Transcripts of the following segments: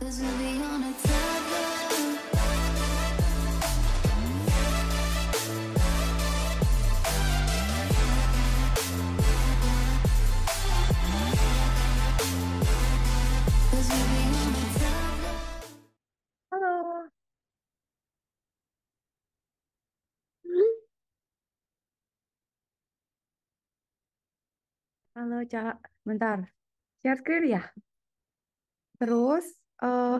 Halo, Cak. Bentar. Share screen ya? Terus, uh,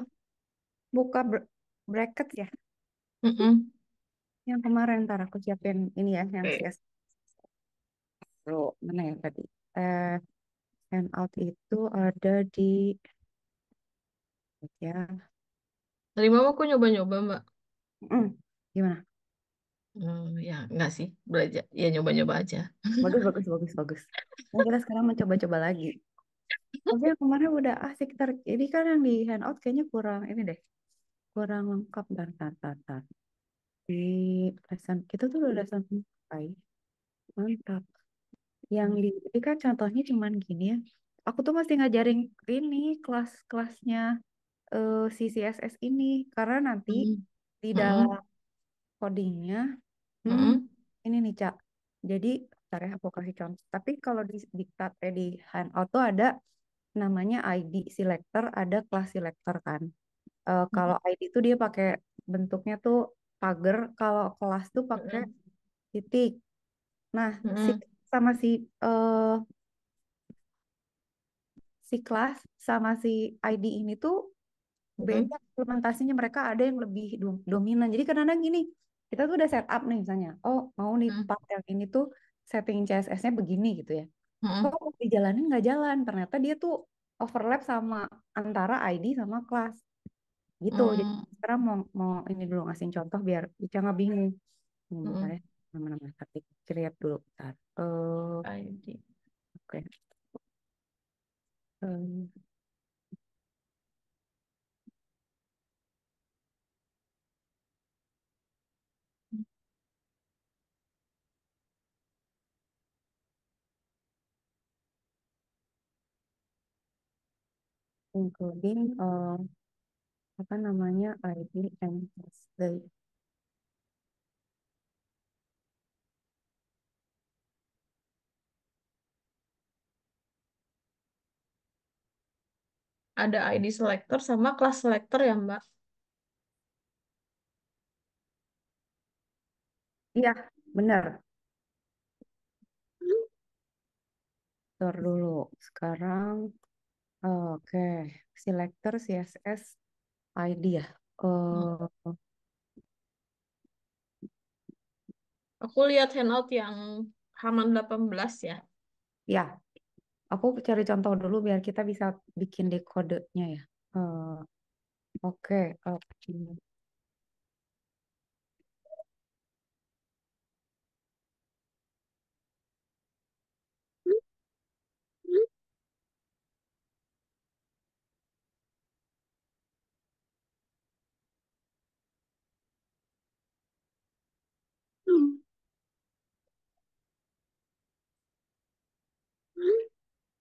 buka br- bracket ya Mm-mm. yang kemarin ntar aku siapin ini ya yang okay. CS mana ya tadi eh handout itu ada di ya Tadi mama aku nyoba-nyoba mbak. Mm, gimana Hmm, ya enggak sih belajar. Ya nyoba-nyoba aja. bagus bagus bagus bagus nah, kita sekarang mencoba-coba lagi tapi yang kemarin udah ah sekitar ini kan yang di handout kayaknya kurang ini deh. Kurang lengkap dan tatatan Di lesson kita tuh udah lesson sampai. Mantap. Yang di ini kan contohnya cuman gini ya. Aku tuh masih ngajarin ini kelas-kelasnya uh, eh, CCSS ini karena nanti mm. di dalam mm. codingnya mm. ini nih Cak. Jadi sekarang ya, aku kasih contoh. Tapi kalau di diktat eh, di handout tuh ada namanya ID selector, ada kelas selector kan. Uh, hmm. Kalau mm-hmm. ID itu dia pakai bentuknya tuh pagar, kalau kelas tuh pakai mm-hmm. titik. Nah, hmm. si, mm-hmm. sama si uh, si kelas sama si ID ini tuh beda implementasinya mereka ada yang lebih dominan. Jadi karena gini, kita tuh udah setup nih misalnya, oh mau nih part yang ini tuh setting CSS-nya begini gitu ya. Mm-hmm. Kok oh, dijalanin nggak jalan? Ternyata dia tuh overlap sama antara ID sama kelas. Gitu. Mm. Jadi hmm. sekarang mau mau ini dulu ngasih contoh biar Ica nggak bingung. Hmm, bentar ya. Nama-nama ketik. Lihat dulu bentar. Uh, ID. Oke. Okay. Um, including uh, apa namanya ID and birthday. Ada ID selector sama class selector ya, Mbak? Iya, benar. Bentar dulu. Sekarang Oke, selector CSS ID ya. Hmm. Eh, aku lihat handout yang halaman 18 ya. Ya, aku cari contoh dulu biar kita bisa bikin dekodenya ya. Uh, Oke, okay.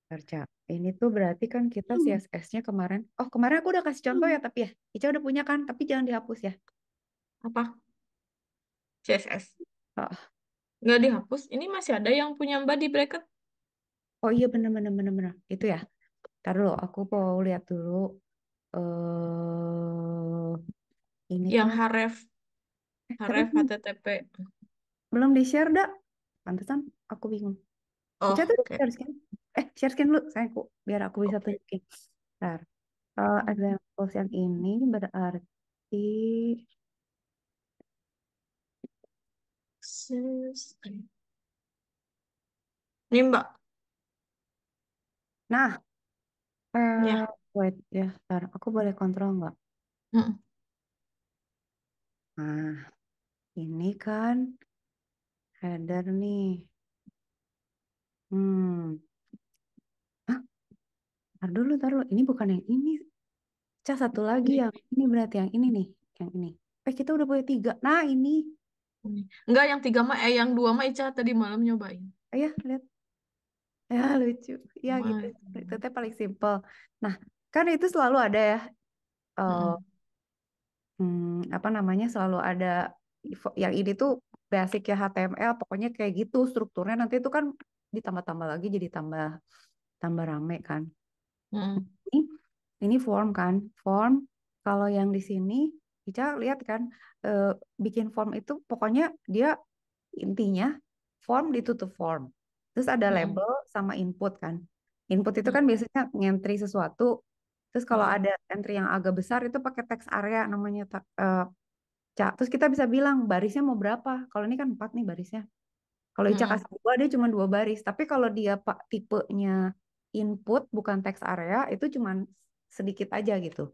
Kerja. Ini tuh berarti kan kita hmm. CSS-nya kemarin. Oh, kemarin aku udah kasih hmm. contoh ya, tapi ya. Ica udah punya kan, tapi jangan dihapus ya. Apa? CSS. Oh. Nggak dihapus. Ini masih ada yang punya Mbak di bracket. Oh iya, bener, bener, bener, bener. Itu ya. Ntar dulu, aku mau lihat dulu. Uh, ini yang kan. Haref. Eh, Haref HTTP. Belum di-share, dak? Pantesan aku bingung. Oh, Ica tuh okay. di-share kan? eh share screen lu saya kok biar aku bisa okay. tunjukin Bentar. kalau uh, examples yang ini berarti ini mbak nah uh, ya. eh, yeah. wait ya ntar aku boleh kontrol nggak mm. nah ini kan header nih hmm Ntar dulu, taruh dulu. Ini bukan yang ini. Cah satu lagi ini. yang ini berarti yang ini nih, yang ini. Eh kita udah punya tiga. Nah ini. Enggak yang tiga mah, eh yang dua mah Ica tadi malam nyobain. Iya lihat. Ya lucu. Ya gitu. Itu teh paling simple. Nah kan itu selalu ada ya. Uh, hmm. hmm, apa namanya selalu ada yang ini tuh basic ya HTML pokoknya kayak gitu strukturnya nanti itu kan ditambah-tambah lagi jadi tambah tambah rame kan Hmm. Ini, ini form kan, form. Kalau yang di sini, Ica lihat kan, e, bikin form itu pokoknya dia intinya form ditutup form. Terus ada label sama input kan. Input itu kan biasanya ngentri sesuatu. Terus kalau ada entry yang agak besar itu pakai teks area namanya. Uh, terus kita bisa bilang barisnya mau berapa. Kalau ini kan empat nih barisnya. Kalau Ica kasih dua, dia cuma dua baris. Tapi kalau dia pak tipenya input bukan text area itu cuman sedikit aja gitu.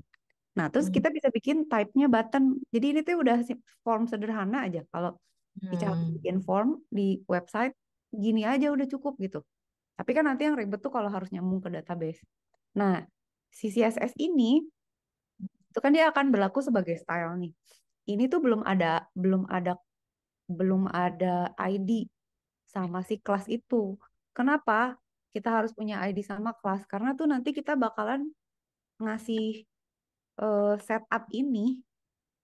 Nah, terus hmm. kita bisa bikin type-nya button. Jadi ini tuh udah form sederhana aja. Kalau hmm. bicara bikin form di website, gini aja udah cukup gitu. Tapi kan nanti yang ribet tuh kalau harus nyambung ke database. Nah, si CSS ini itu kan dia akan berlaku sebagai style nih. Ini tuh belum ada belum ada belum ada ID sama si kelas itu. Kenapa? kita harus punya ID sama kelas karena tuh nanti kita bakalan ngasih uh, setup ini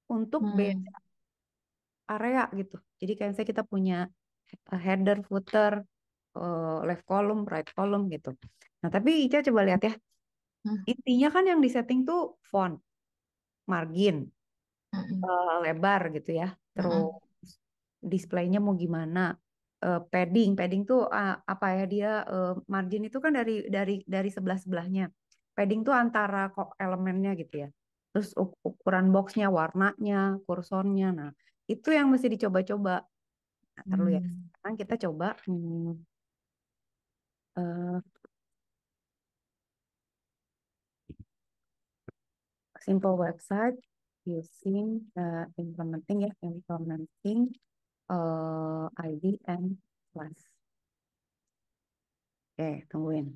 untuk hmm. beda area gitu. Jadi kayak misalnya kita punya eh, header, footer, uh, left column, right column gitu. Nah tapi Ica coba lihat ya, hmm. intinya kan yang disetting tuh font, margin, hmm. uh, lebar gitu ya. Hmm. Terus hmm. displaynya mau gimana? uh, padding. Padding tuh uh, apa ya dia uh, margin itu kan dari dari dari sebelah sebelahnya. Padding tuh antara kok elemennya gitu ya. Terus ukuran boxnya, warnanya, kursornya. Nah itu yang mesti dicoba-coba. Nah, terlalu ya. Hmm. Sekarang kita coba. Hmm, uh, simple website using uh, implementing ya implementing uh, eh, IDM plus. Oke, tungguin.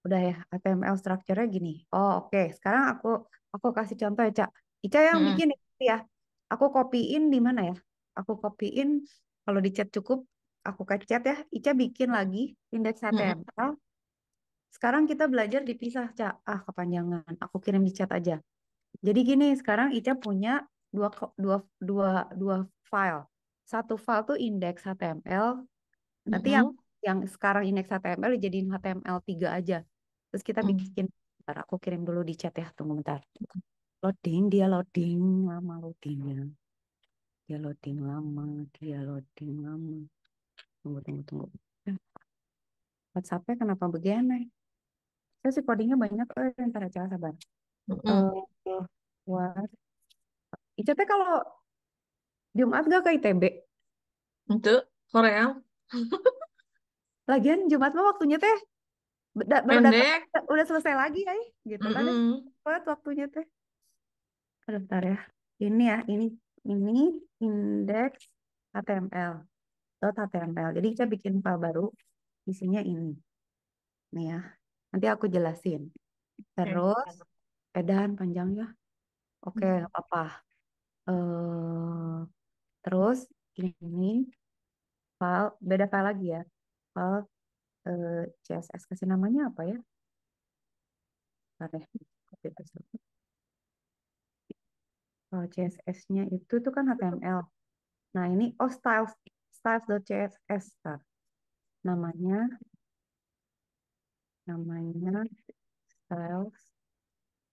Udah ya, HTML structure-nya gini. Oh, oke. Okay. Sekarang aku aku kasih contoh ya, Cak. Ica yang hmm. bikin ya. Aku kopiin di mana ya? Aku copy-in kalau di chat cukup, aku ke chat ya. Ica bikin lagi index HTML. Hmm sekarang kita belajar dipisah, cak Ah, kepanjangan. Aku kirim di chat aja. Jadi gini, sekarang Ica punya dua, dua, dua, dua file. Satu file tuh indeks HTML. Nanti mm -hmm. yang yang sekarang indeks HTML jadiin HTML 3 aja. Terus kita mm. bikin, mm -hmm. bentar aku kirim dulu di chat ya, tunggu bentar. Loading, dia loading, lama loadingnya. Dia loading lama, dia loading lama. Tunggu, tunggu, tunggu. WhatsApp-nya kenapa begini? saya sih codingnya banyak eh yang cara cara sabar mm-hmm. uh, eh, ICT kalau Jumat gak ke ITB untuk Korea lagian Jumat mah waktunya teh pendek. udah selesai lagi ya gitu mm -hmm. kan waktunya teh Aduh, bentar ya ini ya ini ini indeks HTML dot HTML jadi kita bikin file baru isinya ini nih ya Nanti aku jelasin. Terus edan panjang ya. Oke, okay, hmm. apa-apa. Uh, terus ini file beda file lagi ya. File uh, eh, CSS kasih namanya apa ya? Bentar Kalau CSS-nya itu tuh kan HTML. Nah, ini oh styles styles.css. Namanya namanya styles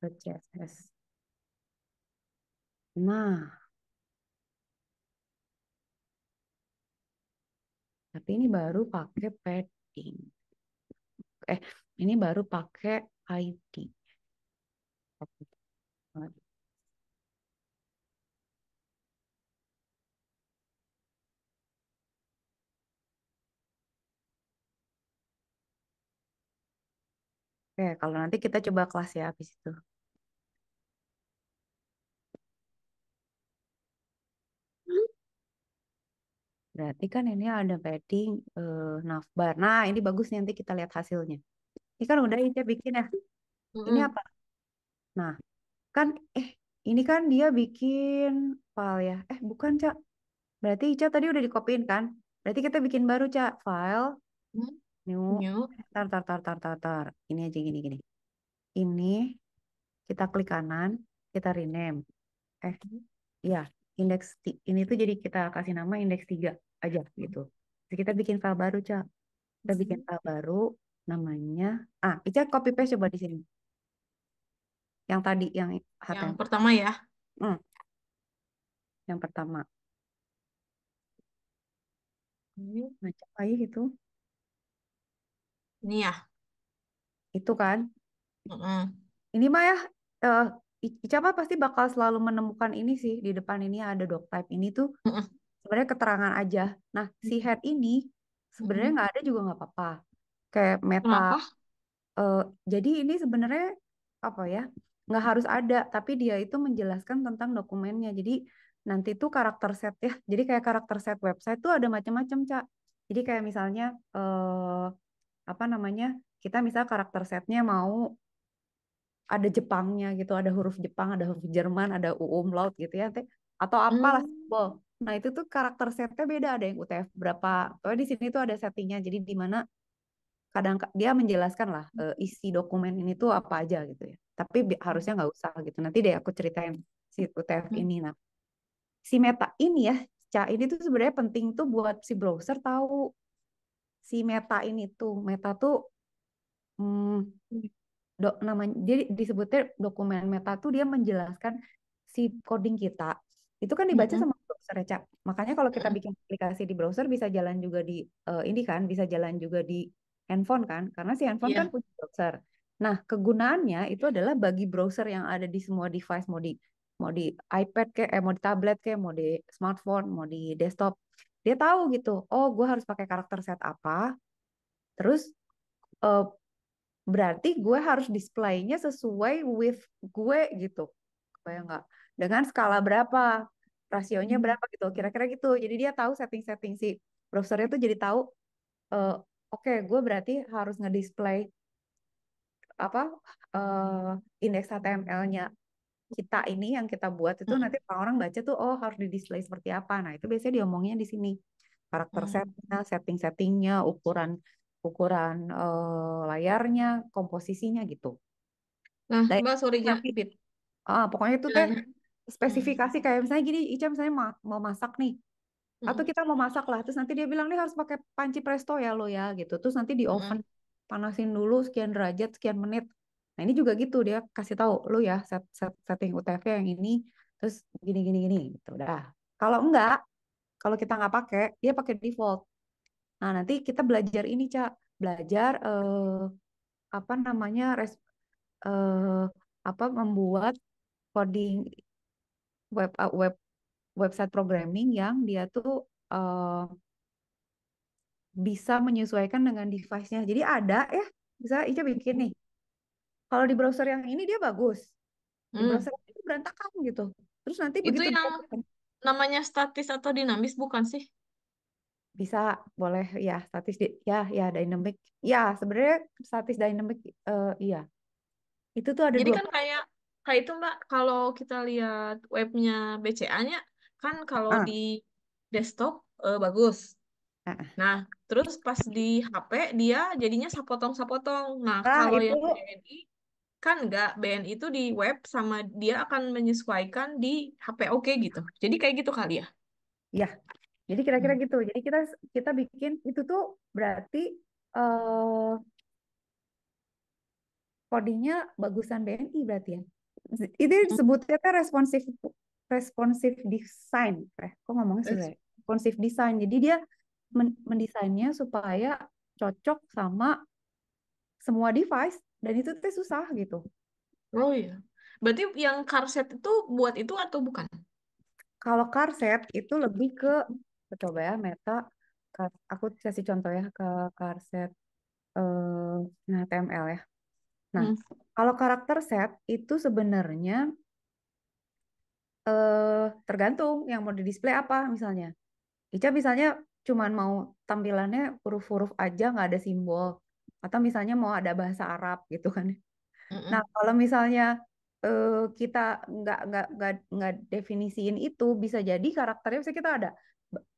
.css. Nah, tapi ini baru pakai padding. Eh, ini baru pakai ID. Oke, kalau nanti kita coba kelas ya habis itu. Berarti kan ini ada padding uh, eh, navbar. Nah, ini bagus nih, nanti kita lihat hasilnya. Ini kan udah Ica bikin ya. Ini apa? Nah, kan eh ini kan dia bikin file ya. Eh, bukan, Cak. Berarti Ica tadi udah dikopiin kan? Berarti kita bikin baru, Cak. File new new tar tar tar tar tar tar ini aja gini gini ini kita klik kanan kita rename eh ya indeks ini tuh jadi kita kasih nama indeks 3 aja gitu Jadi kita bikin file baru cak kita mm-hmm. bikin file baru namanya ah Ica copy paste coba di sini yang tadi yang yang pertama ya hmm. yang pertama ini macam apa ya, gitu Nih ya. Itu kan. Mm-mm. Ini mah ya, uh, Ica pasti bakal selalu menemukan ini sih di depan ini ada dog type ini tuh Mm-mm. sebenarnya keterangan aja. Nah si head ini sebenarnya nggak ada juga nggak apa-apa. Kayak meta. Uh, jadi ini sebenarnya apa ya? Nggak harus ada, tapi dia itu menjelaskan tentang dokumennya. Jadi nanti tuh karakter set ya. Jadi kayak karakter set website tuh ada macam-macam, Cak. Jadi kayak misalnya eh, apa namanya kita misal karakter setnya mau ada Jepangnya gitu, ada huruf Jepang, ada huruf Jerman, ada uum laut gitu ya, atau apalah hmm. Nah itu tuh karakter setnya beda, ada yang UTF berapa. Oh di sini tuh ada settingnya, jadi di mana kadang dia menjelaskan lah hmm. eh, isi dokumen ini tuh apa aja gitu ya. Tapi harusnya nggak usah gitu. Nanti deh aku ceritain si UTF hmm. ini. Nah si meta ini ya, ini tuh sebenarnya penting tuh buat si browser tahu si meta ini tuh meta tuh hmm, do, namanya jadi disebutnya dokumen meta tuh dia menjelaskan si coding kita itu kan dibaca mm -hmm. sama browser ya makanya kalau kita bikin aplikasi di browser bisa jalan juga di uh, ini kan bisa jalan juga di handphone kan karena si handphone yeah. kan punya browser nah kegunaannya itu adalah bagi browser yang ada di semua device mau di mau di iPad kayak eh, mau di tablet kayak mau di smartphone mau di desktop dia tahu gitu oh gue harus pakai karakter set apa terus uh, berarti gue harus displaynya sesuai with gue gitu kayak nggak dengan skala berapa rasionya hmm. berapa gitu kira-kira gitu jadi dia tahu setting-setting si browsernya tuh jadi tahu uh, oke okay, gue berarti harus ngedisplay apa uh, eh, indeks HTML-nya kita ini yang kita buat itu hmm. nanti orang-orang baca tuh oh harus di display seperti apa. Nah, itu biasanya diomongnya di sini. Karakter hmm. setnya, setting-settingnya, ukuran ukuran uh, layarnya, komposisinya gitu. Nah, Dan, Mbak sorry Ah, pokoknya itu teh hmm. spesifikasi kayak misalnya gini, Ica misalnya ma mau masak nih. Atau hmm. kita mau masak lah, terus nanti dia bilang nih harus pakai panci presto ya lo ya gitu. Terus nanti di hmm. oven panasin dulu sekian derajat, sekian menit. Nah ini juga gitu dia kasih tahu lu ya set, set setting UTV yang ini terus gini gini gini gitu udah. Kalau enggak kalau kita nggak pakai dia pakai default. Nah nanti kita belajar ini cak belajar eh, apa namanya res, eh, apa membuat coding web eh, web website programming yang dia tuh eh, bisa menyesuaikan dengan device-nya. Jadi ada ya bisa Ica bikin nih kalau di browser yang ini dia bagus. Di hmm. browser itu berantakan gitu. Terus nanti itu yang dia... namanya statis atau dinamis bukan sih? Bisa, boleh ya statis ya ya dynamic. Ya, sebenarnya statis dynamic uh, iya. Itu tuh ada Jadi dua. kan kayak kayak itu Mbak, kalau kita lihat webnya BCA-nya kan kalau ah. di desktop uh, bagus. Ah. Nah, terus pas di HP dia jadinya sapotong-sapotong. Nah, ah, kalau itu... yang di kan nggak BNI itu di web sama dia akan menyesuaikan di HP oke gitu. Jadi kayak gitu kali ya? Iya. Jadi kira-kira hmm. gitu. Jadi kita kita bikin itu tuh berarti eh codingnya bagusan BNI berarti ya. Itu disebutnya hmm. responsif kan responsif design. Eh, kok ngomongnya sih? Responsif design. Jadi dia mendesainnya supaya cocok sama semua device dan itu tuh susah gitu oh iya berarti yang karset itu buat itu atau bukan kalau karset itu lebih ke coba ya meta aku kasih contoh ya ke karset eh, nah TML ya nah hmm. kalau karakter set itu sebenarnya eh, tergantung yang mau di display apa misalnya Ica misalnya cuman mau tampilannya huruf-huruf aja nggak ada simbol atau misalnya mau ada bahasa Arab gitu kan. mm -hmm. Nah kalau misalnya uh, kita nggak nggak nggak nggak definisiin itu bisa jadi karakternya misalnya kita ada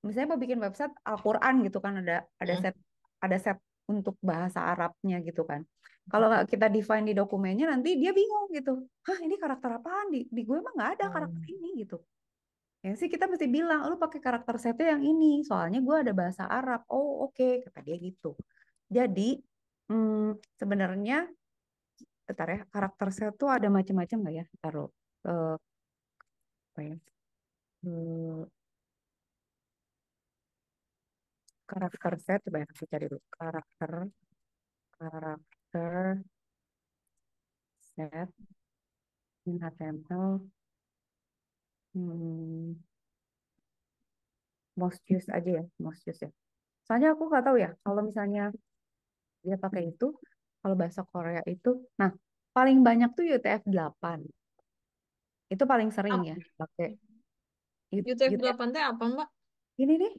misalnya mau bikin website Al-Quran gitu kan ada ada mm. set ada set untuk bahasa Arabnya gitu kan. Kalau kita define di dokumennya nanti dia bingung gitu. Hah ini karakter apaan di di gue emang nggak ada karakter mm. ini gitu. Ya sih kita mesti bilang lu pakai karakter setnya yang ini soalnya gue ada bahasa Arab. Oh oke okay. kata dia gitu. Jadi Hmm, sebenarnya bentar ya, karakter sel tuh ada macam-macam nggak ya? Taruh eh, uh, apa ya? hmm, karakter set coba ya aku cari dulu karakter karakter set in temple hmm, most used aja ya most used ya soalnya aku nggak tahu ya kalau misalnya dia pakai itu kalau bahasa Korea itu nah paling banyak tuh UTF 8 itu paling sering ah. ya pakai UTF, UTF 8 itu apa mbak ini nih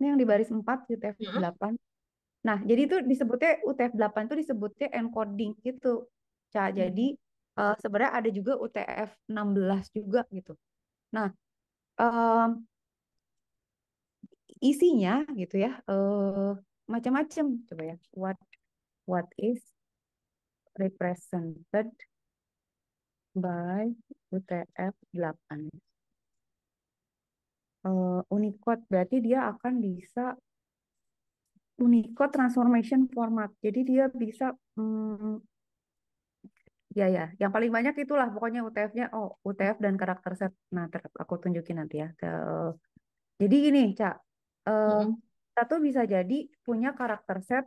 ini yang di baris 4 UTF hmm. nah jadi itu disebutnya UTF 8 itu disebutnya encoding gitu hmm. jadi eh, sebenarnya ada juga UTF 16 juga gitu nah isinya gitu ya uh, macam-macam coba ya what what is represented by UTF 8 uh, Unicode berarti dia akan bisa Unicode transformation format jadi dia bisa hmm, ya ya yang paling banyak itulah pokoknya UTF-nya oh UTF dan karakter set nah aku tunjukin nanti ya jadi gini cak um, hmm kita tuh bisa jadi punya karakter set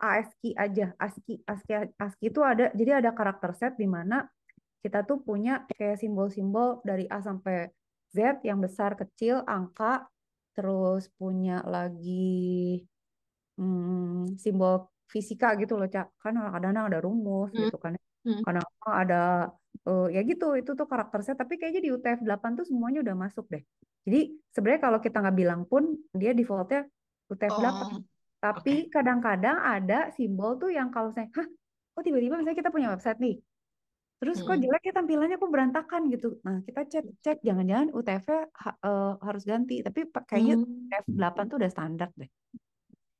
ASCII aja. ASCII ASCII ASCII itu ada jadi ada karakter set di mana kita tuh punya kayak simbol-simbol dari A sampai Z yang besar, kecil, angka, terus punya lagi hmm, simbol fisika gitu loh, Cak. Kan kadang-kadang ada rumus hmm. gitu kan. Ya. Hmm. Karena ada uh, ya gitu, itu tuh karakter set. Tapi kayaknya di UTF 8 tuh semuanya udah masuk deh. Jadi sebenarnya kalau kita nggak bilang pun dia defaultnya UTF-8. Tapi kadang kadang-kadang ada simbol tuh yang kalau saya, hah, oh tiba-tiba misalnya kita punya website nih, terus hmm. kok jelek ya tampilannya kok berantakan gitu. Nah kita cek cek jangan-jangan utf ha, uh, harus ganti. Tapi kayaknya hmm. UTF-8 tuh udah standar deh.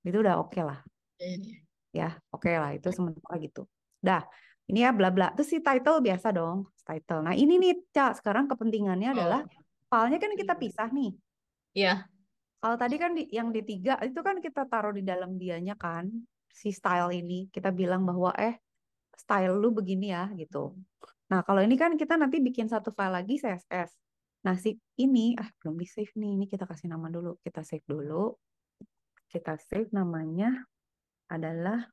Itu udah oke okay lah. Iya, iya. Ya oke okay lah itu sementara gitu. Dah ini ya bla bla. Terus si title biasa dong title. Nah ini nih cak sekarang kepentingannya oh. adalah filenya kan kita iya. pisah nih. Iya. Kalau tadi kan di, yang di tiga itu kan kita taruh di dalam dianya kan si style ini kita bilang bahwa eh style lu begini ya gitu. Nah kalau ini kan kita nanti bikin satu file lagi CSS. Nah si ini ah belum di save nih ini kita kasih nama dulu kita save dulu kita save namanya adalah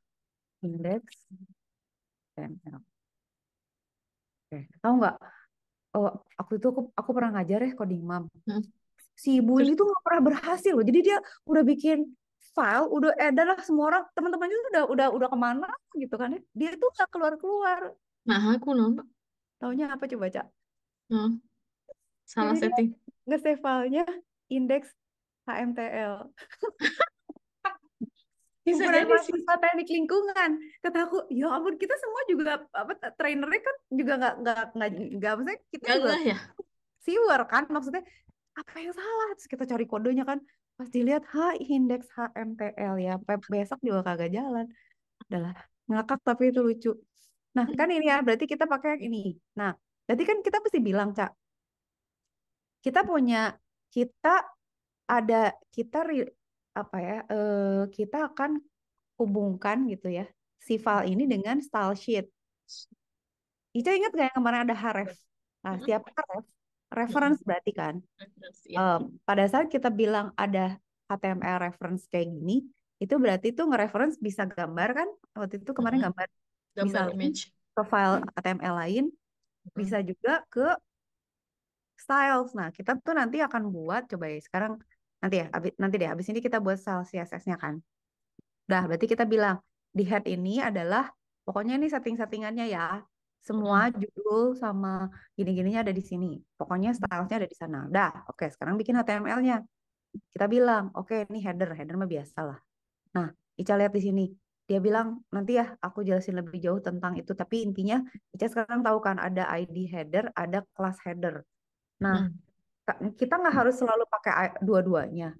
index.ml. Oke, tahu nggak Oh, aku itu aku, aku pernah ngajar ya coding mom. Hmm. Si ibu ini tuh nggak pernah berhasil loh. Jadi dia udah bikin file, udah edar eh, lah semua orang teman-temannya udah udah udah kemana gitu kan ya. Dia tuh gak keluar keluar. Nah aku nonton. Taunya apa coba cak? Hmm. Salah setting. Nge-save filenya indeks html jadi mahasiswa teknik lingkungan kata aku ya ampun kita semua juga apa trainernya kan juga nggak nggak nggak nggak maksudnya kita Gak juga ya. siwer kan maksudnya apa yang salah terus kita cari kodenya kan pas dilihat H indeks HMTL ya besok juga kagak jalan adalah ngakak tapi itu lucu nah kan ini ya berarti kita pakai yang ini nah berarti kan kita pasti bilang cak kita punya kita ada kita apa ya eh, kita akan hubungkan gitu ya si file ini dengan style sheet. Ica ingat gak yang kemarin ada href? Nah, mm-hmm. setiap href reference mm-hmm. berarti kan. Um, pada saat kita bilang ada HTML reference kayak gini, itu berarti itu nge-reference bisa gambar kan? Waktu itu kemarin mm-hmm. gambar, gambar bisa image. ke file HTML lain, bisa juga ke styles. Nah, kita tuh nanti akan buat coba ya sekarang Nanti ya, abis, nanti deh Abis ini kita buat style CSS-nya kan. Nah, berarti kita bilang di head ini adalah pokoknya ini setting-settingannya ya. Semua hmm. judul sama gini-gininya ada di sini. Pokoknya hmm. stylenya ada di sana. Dah, oke, okay, sekarang bikin HTML-nya. Kita bilang, oke, okay, ini header, header mah biasa lah. Nah, Ica lihat di sini, dia bilang nanti ya aku jelasin lebih jauh tentang itu tapi intinya Ica sekarang tahu kan ada ID header ada class header nah hmm kita nggak hmm. harus selalu pakai dua-duanya.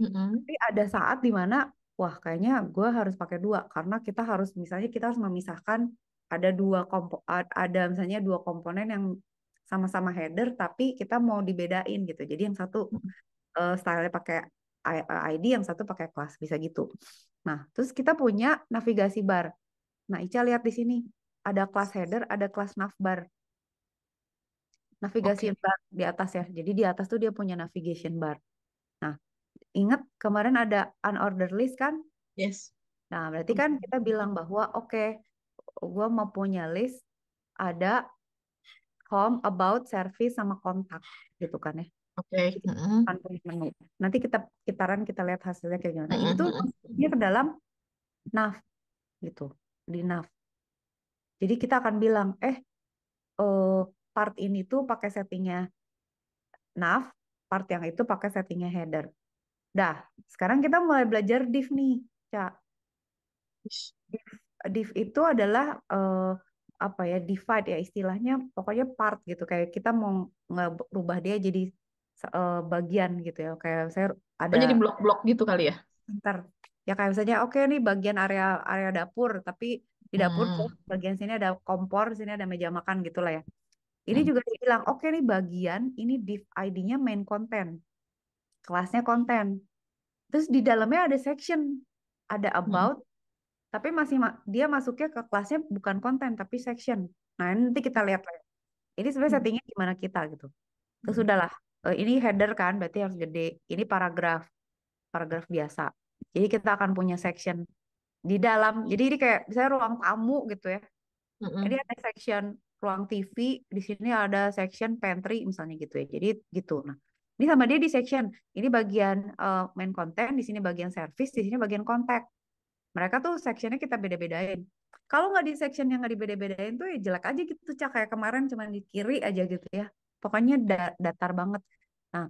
Mm-hmm. Tapi ada saat dimana wah kayaknya gue harus pakai dua karena kita harus misalnya kita harus memisahkan ada dua kompo ada misalnya dua komponen yang sama-sama header tapi kita mau dibedain gitu. Jadi yang satu uh, hmm. eh, style pakai ID, eh, yang satu pakai kelas bisa gitu. Nah, terus kita punya navigasi bar. Nah, Ica lihat di sini ada kelas header, ada kelas navbar navigasi okay. bar di atas ya. Jadi di atas tuh dia punya navigation bar. Nah, ingat kemarin ada unordered list kan? Yes. Nah, berarti kan kita bilang bahwa oke, okay, gue mau punya list ada home, about, service, sama kontak gitu kan ya. Oke. Okay. menu. Nanti kita kitaran kita lihat hasilnya kayak gimana. Itu dia ke dalam nav gitu di nav. Jadi kita akan bilang, eh, oh, part ini tuh pakai settingnya nav, part yang itu pakai settingnya header. Dah, sekarang kita mulai belajar div nih, cak. Div, div itu adalah uh, apa ya, divide ya istilahnya, pokoknya part gitu. Kayak kita mau ngerubah dia jadi uh, bagian gitu ya. Kayak saya ada... jadi blok-blok gitu kali ya? Ntar. Ya kayak misalnya, oke okay, nih bagian area area dapur, tapi di dapur hmm. bagian sini ada kompor, sini ada meja makan gitulah lah ya. Ini hmm. juga dibilang, oke okay nih bagian ini div ID-nya main content. Kelasnya konten. Terus di dalamnya ada section, ada hmm. about, hmm. tapi masih ma dia masuknya ke kelasnya bukan konten tapi section. Nah, nanti kita lihat lah. Ya. Ini sebenarnya hmm. settingnya gimana kita gitu. Terus hmm. sudahlah. Eh, ini header kan berarti harus gede. Ini paragraf. Paragraf biasa. Jadi kita akan punya section di dalam. Jadi ini kayak misalnya ruang tamu gitu ya. Mm-hmm. Jadi ada section ruang TV, di sini ada section pantry misalnya gitu ya. Jadi gitu. Nah, ini sama dia di section. Ini bagian uh, main content di sini bagian service, di sini bagian kontak. Mereka tuh sectionnya kita beda-bedain. Kalau nggak di section yang nggak dibeda-bedain tuh ya jelek aja gitu cak kayak kemarin cuman di kiri aja gitu ya. Pokoknya da datar banget. Nah,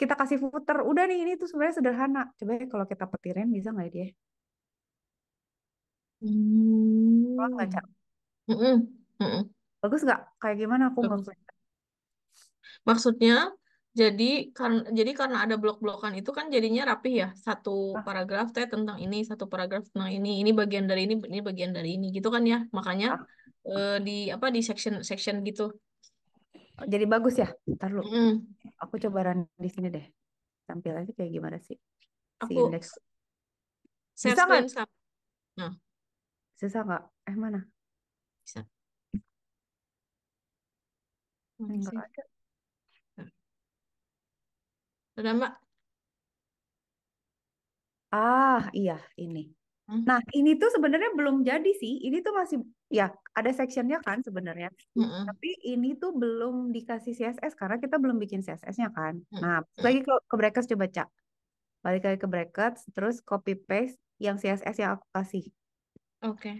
kita kasih footer. Udah nih ini tuh sebenarnya sederhana. Coba ya kalau kita petirin bisa nggak ya, dia? Hmm. Oh, nggak hmm mm Bagus nggak? Kayak gimana aku nggak Bagus. Maksudnya, jadi karena jadi karena ada blok-blokan itu kan jadinya rapih ya. Satu paragraf teh tentang ini, satu paragraf tentang ini, ini bagian dari ini, ini bagian dari ini gitu kan ya. Makanya ah. di apa di section section gitu. Oh, jadi bagus ya? Ntar lu. mm Aku coba run di sini deh. Tampilannya kayak gimana sih? Aku indeks. Bisa nggak? Nah, Bisa nggak? Eh mana? bisa. Mbak? Ah, iya ini. Hmm? Nah, ini tuh sebenarnya belum jadi sih. Ini tuh masih ya ada sectionnya kan sebenarnya. Hmm. Tapi ini tuh belum dikasih CSS karena kita belum bikin CSS-nya kan. Hmm. Nah, lagi ke, ke brackets coba cak. Balik lagi ke brackets, terus copy paste yang CSS yang aku kasih. Oke. Okay.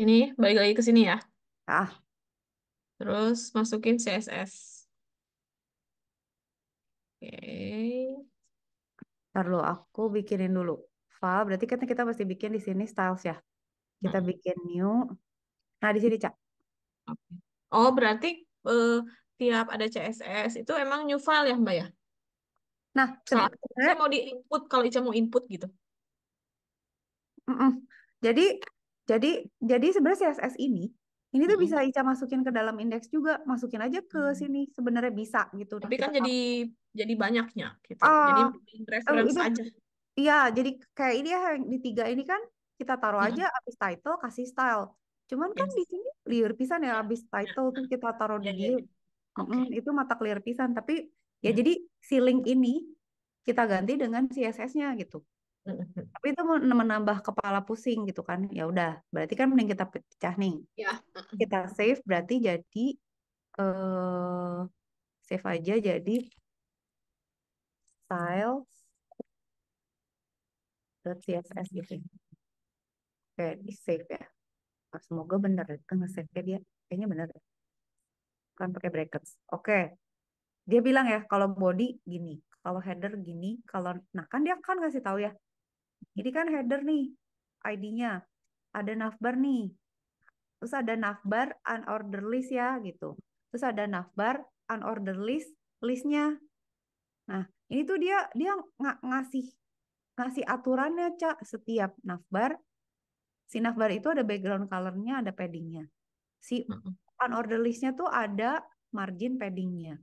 Ini balik lagi ke sini ya. Ah, Terus masukin CSS. Oke. Okay. lo aku bikinin dulu. File berarti kan kita pasti bikin di sini styles ya. Kita hmm. bikin new. Nah, di sini, Cak. Okay. Oh, berarti uh, tiap ada CSS itu emang new file ya, Mbak ya? Nah, saya mau di-input kalau Ica mau input gitu. Mm -mm. Jadi jadi jadi sebenarnya CSS ini ini tuh bisa Ica masukin ke dalam indeks juga, masukin aja ke sini sebenarnya bisa gitu. Tapi kan jadi jadi banyaknya gitu. Uh, jadi oh, reference uh, aja. Iya, jadi kayak ini ya di tiga ini kan kita taruh hmm. aja abis title kasih style. Cuman yes. kan di sini clear pisan ya abis title tuh kita taruh di yeah, Okay. Mm, itu mata clear pisan tapi ya iya. jadi si link ini kita ganti dengan CSS-nya gitu. Mm-hmm. tapi itu menambah kepala pusing gitu kan ya udah berarti kan mending kita pecah nih ya. kita save berarti jadi uh, save aja jadi style .css gitu oke di save ya semoga bener ya, kan nge save ya dia kayaknya bener ya kan pakai brackets oke dia bilang ya kalau body gini kalau header gini kalau nah kan dia kan ngasih tahu ya jadi kan header nih ID-nya. Ada navbar nih. Terus ada navbar unordered list ya gitu. Terus ada navbar unordered list listnya. Nah, ini tuh dia dia ng ngasih ngasih aturannya, Cak. Setiap navbar si navbar itu ada background color-nya, ada padding-nya. Si unordered list-nya tuh ada margin padding-nya.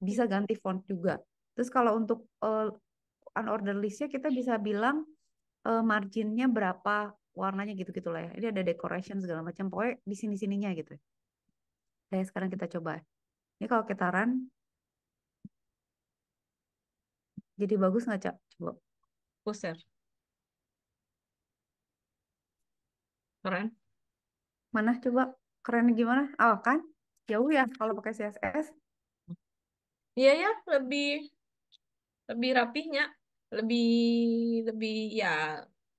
Bisa ganti font juga. Terus kalau untuk uh, unordered list-nya kita bisa bilang uh, marginnya berapa warnanya gitu-gitu lah ya. Ini ada decoration segala macam. Pokoknya di sini-sininya gitu. Nah, sekarang kita coba. Ini kalau kita run. Jadi bagus nggak, Cak? Coba. Poster. Keren. Mana coba? Keren gimana? Oh, kan? Jauh ya kalau pakai CSS. Iya ya, lebih lebih rapihnya lebih lebih ya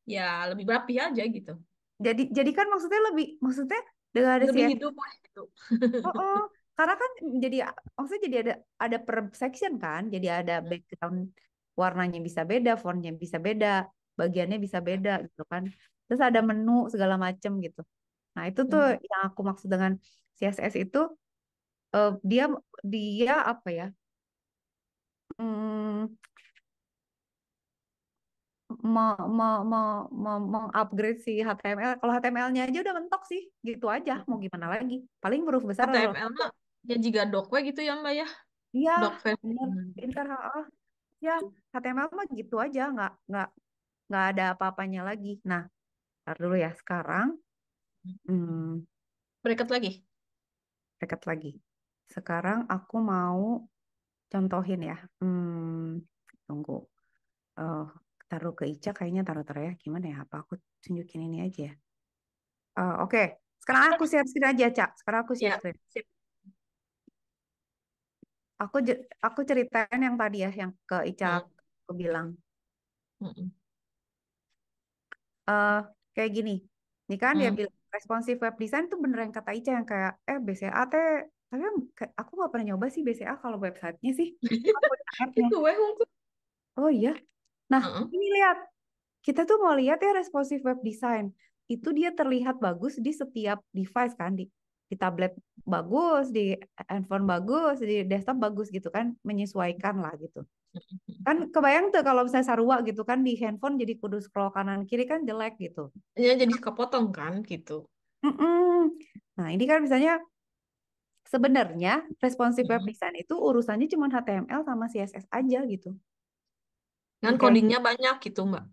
ya lebih rapi aja gitu. Jadi jadi kan maksudnya lebih maksudnya dengan ada lebih hidup gitu. Oh, oh, karena kan jadi maksudnya jadi ada ada per section kan, jadi ada hmm. background warnanya bisa beda, fontnya bisa beda, bagiannya bisa beda hmm. gitu kan. Terus ada menu segala macem gitu. Nah, itu tuh hmm. yang aku maksud dengan CSS itu uh, dia dia apa ya? Hmm, mengupgrade si HTML. Kalau HTML-nya aja udah mentok sih, gitu aja. Mau gimana lagi? Paling huruf besar. HTML mah ya jika dokwe gitu ya Mbak ya? Iya. Hmm. Pinter. Ya HTML mah gitu aja, nggak nggak nggak ada apa-apanya lagi. Nah, ntar dulu ya sekarang. Hmm, Berikut lagi. Berikut lagi. Sekarang aku mau contohin ya. Hmm, tunggu. Uh, taruh ke Ica kayaknya taruh taruh ya gimana ya apa aku tunjukin ini aja ya uh, oke okay. sekarang aku siap siap aja cak sekarang aku iya. siap siap aku aku ceritain yang tadi ya yang ke Ica hmm. aku bilang uh, kayak gini ini kan hmm. dia bilang responsif web design tuh bener yang kata Ica yang kayak eh BCA teh tapi aku gak pernah nyoba sih BCA kalau websitenya sih itu oh iya Nah, mm-hmm. ini lihat kita tuh mau lihat ya responsive web design itu dia terlihat bagus di setiap device kan di di tablet bagus, di handphone bagus, di desktop bagus gitu kan, menyesuaikan lah gitu. Mm-hmm. Kan kebayang tuh kalau misalnya sarua gitu kan di handphone jadi kudu scroll kanan kiri kan jelek gitu. Ya jadi kepotong kan gitu. Mm-mm. Nah ini kan misalnya sebenarnya responsif web mm-hmm. design itu urusannya cuma HTML sama CSS aja gitu. Dan okay. codingnya banyak gitu Mbak.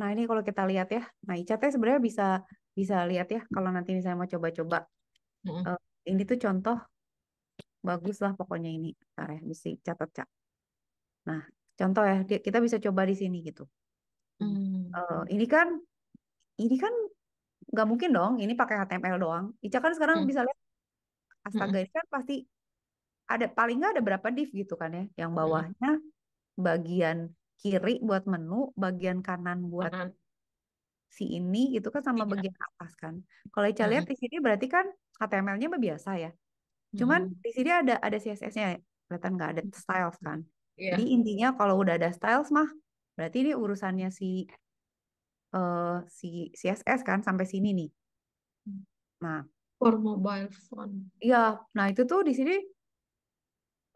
Nah ini kalau kita lihat ya, nah ICT sebenarnya bisa bisa lihat ya kalau nanti saya mau coba-coba. -hmm. uh, ini tuh contoh bagus lah pokoknya ini. Bentar ya, bisa catat cak. Nah contoh ya kita bisa coba di sini gitu. Mm. Uh, ini kan ini kan nggak mungkin dong ini pakai HTML doang. Ica kan sekarang mm. bisa lihat astaga mm. ini kan pasti ada paling nggak ada berapa div gitu kan ya yang bawahnya mm bagian kiri buat menu, bagian kanan buat -huh. si ini itu kan sama iya. bagian atas kan. Kalau Ica lihat di sini berarti kan HTML-nya biasa ya. Cuman -huh. di sini ada ada CSS-nya kelihatan nggak ada styles kan. Yeah. Jadi intinya kalau udah ada styles mah berarti ini urusannya si uh, si CSS kan sampai sini nih. Mm. Nah, for mobile phone. Iya, nah itu tuh di sini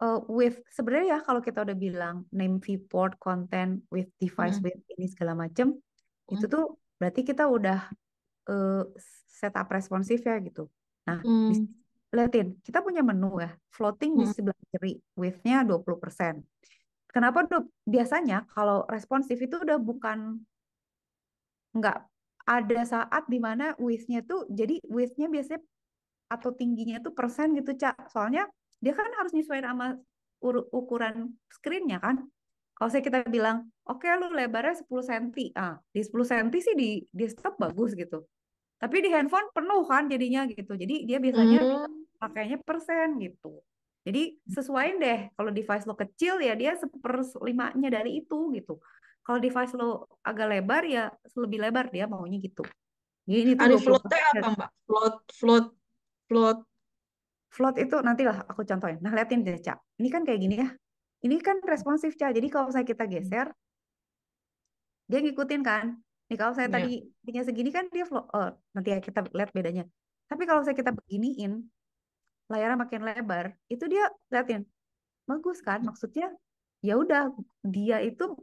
uh, with sebenarnya ya kalau kita udah bilang name viewport content with device hmm. with ini segala macam hmm. itu tuh berarti kita udah uh, setup responsif ya gitu nah hmm. liatin kita punya menu ya floating hmm. di sebelah kiri widthnya 20% kenapa tuh biasanya kalau responsif itu udah bukan nggak ada saat dimana widthnya tuh jadi widthnya biasanya atau tingginya tuh persen gitu cak soalnya dia kan harus nyesuaiin sama ukuran screennya kan kalau saya kita bilang oke okay, lu lebarnya 10 cm ah di 10 cm sih di di desktop bagus gitu tapi di handphone penuh kan jadinya gitu jadi dia biasanya mm. pakainya persen gitu jadi sesuaiin deh kalau device lo kecil ya dia seperlimanya dari itu gitu kalau device lo agak lebar ya lebih lebar dia maunya gitu ini tuh ada apa mbak float float float float itu nantilah aku contohin. Nah, liatin deh, Cak. Ini kan kayak gini ya. Ini kan responsif, Cak. Jadi kalau saya kita geser, dia ngikutin kan. Nih kalau saya yeah. tadi intinya segini kan dia float. Oh, nanti ya kita lihat bedanya. Tapi kalau saya kita beginiin, layarnya makin lebar, itu dia liatin. Bagus kan? Maksudnya ya udah dia itu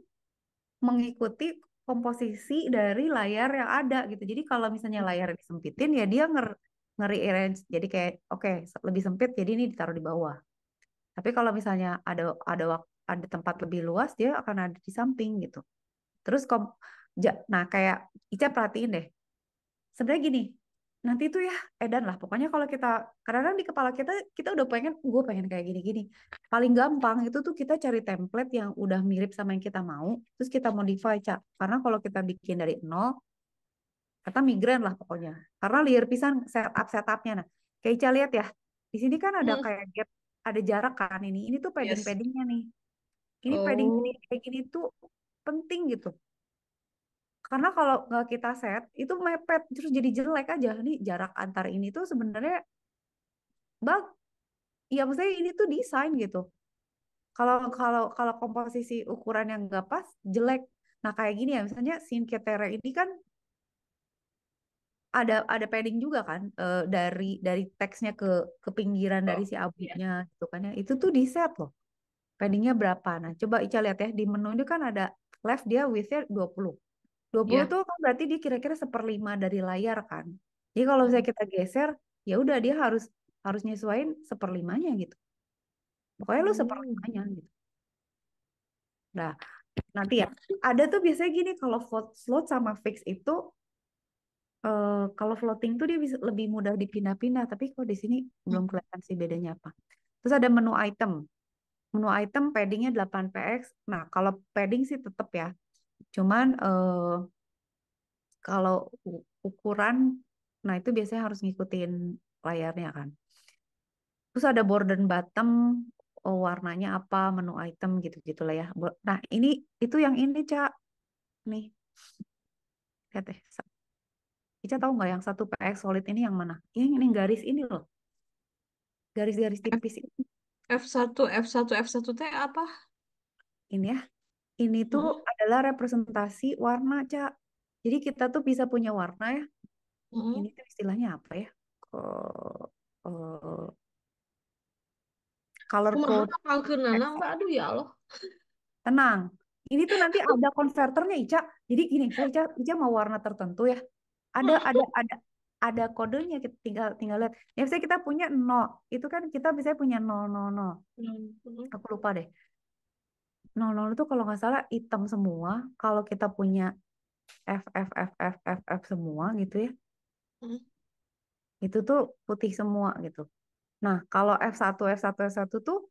mengikuti komposisi dari layar yang ada gitu. Jadi kalau misalnya layar disempitin ya dia nger nge-rearrange jadi kayak oke okay, lebih sempit jadi ini ditaruh di bawah tapi kalau misalnya ada ada ada tempat lebih luas dia akan ada di samping gitu terus kom nah kayak Ica perhatiin deh sebenarnya gini nanti itu ya edan lah pokoknya kalau kita kadang-kadang di kepala kita kita udah pengen gue pengen kayak gini-gini paling gampang itu tuh kita cari template yang udah mirip sama yang kita mau terus kita modify cak karena kalau kita bikin dari nol atau migran lah pokoknya karena liar pisan setup setupnya nah kayak Ica lihat ya di sini kan ada hmm. kayak gap ada jarak kan ini ini tuh padding paddingnya nih ini oh. padding gini kayak gini tuh penting gitu karena kalau nggak kita set itu mepet terus jadi jelek aja nih jarak antar ini tuh sebenarnya bag ya maksudnya ini tuh desain gitu kalau kalau kalau komposisi ukuran yang nggak pas jelek nah kayak gini ya misalnya sin ini kan ada ada padding juga kan uh, dari dari teksnya ke ke pinggiran oh, dari si iya. abunya iya. gitu kan ya. Itu tuh di set loh. Paddingnya berapa? Nah, coba Ica lihat ya di menu itu kan ada left dia width dua 20. 20 yeah. tuh kan berarti dia kira-kira seperlima dari layar kan. Jadi kalau misalnya hmm. kita geser, ya udah dia harus harus nyesuaiin seperlimanya gitu. Pokoknya lu seperlimanya hmm. gitu. Nah, nanti ya. Ada tuh biasanya gini kalau float, float sama fix itu Uh, kalau floating tuh dia bisa lebih mudah dipindah-pindah, tapi kalau di sini hmm. belum kelihatan sih bedanya apa. Terus ada menu item. Menu item paddingnya 8 px. Nah, kalau padding sih tetap ya. Cuman uh, kalau ukuran, nah itu biasanya harus ngikutin layarnya kan. Terus ada border bottom, oh, warnanya apa, menu item gitu gitu lah ya. Nah, ini itu yang ini, Cak. Nih. Lihat deh, Ica tahu nggak yang satu PX solid ini yang mana? Ini, ini garis ini loh. Garis-garis tipis ini. F1, F1, F1T apa? Ini ya. Ini tuh hmm. adalah representasi warna, Cak. Jadi kita tuh bisa punya warna ya. Hmm. Ini tuh istilahnya apa ya? Uh, uh, color code. Mbak? Aduh ya Allah. Tenang. Ini tuh nanti ada konverternya Ica. Jadi gini, Ica, Ica mau warna tertentu ya ada ada ada ada kodenya kita tinggal tinggal lihat ya misalnya kita punya nol itu kan kita bisa punya nol nol nol hmm, hmm. aku lupa deh nol nol itu kalau nggak salah hitam semua kalau kita punya f f f f f f semua gitu ya hmm. itu tuh putih semua gitu nah kalau f 1 f 1 f 1 tuh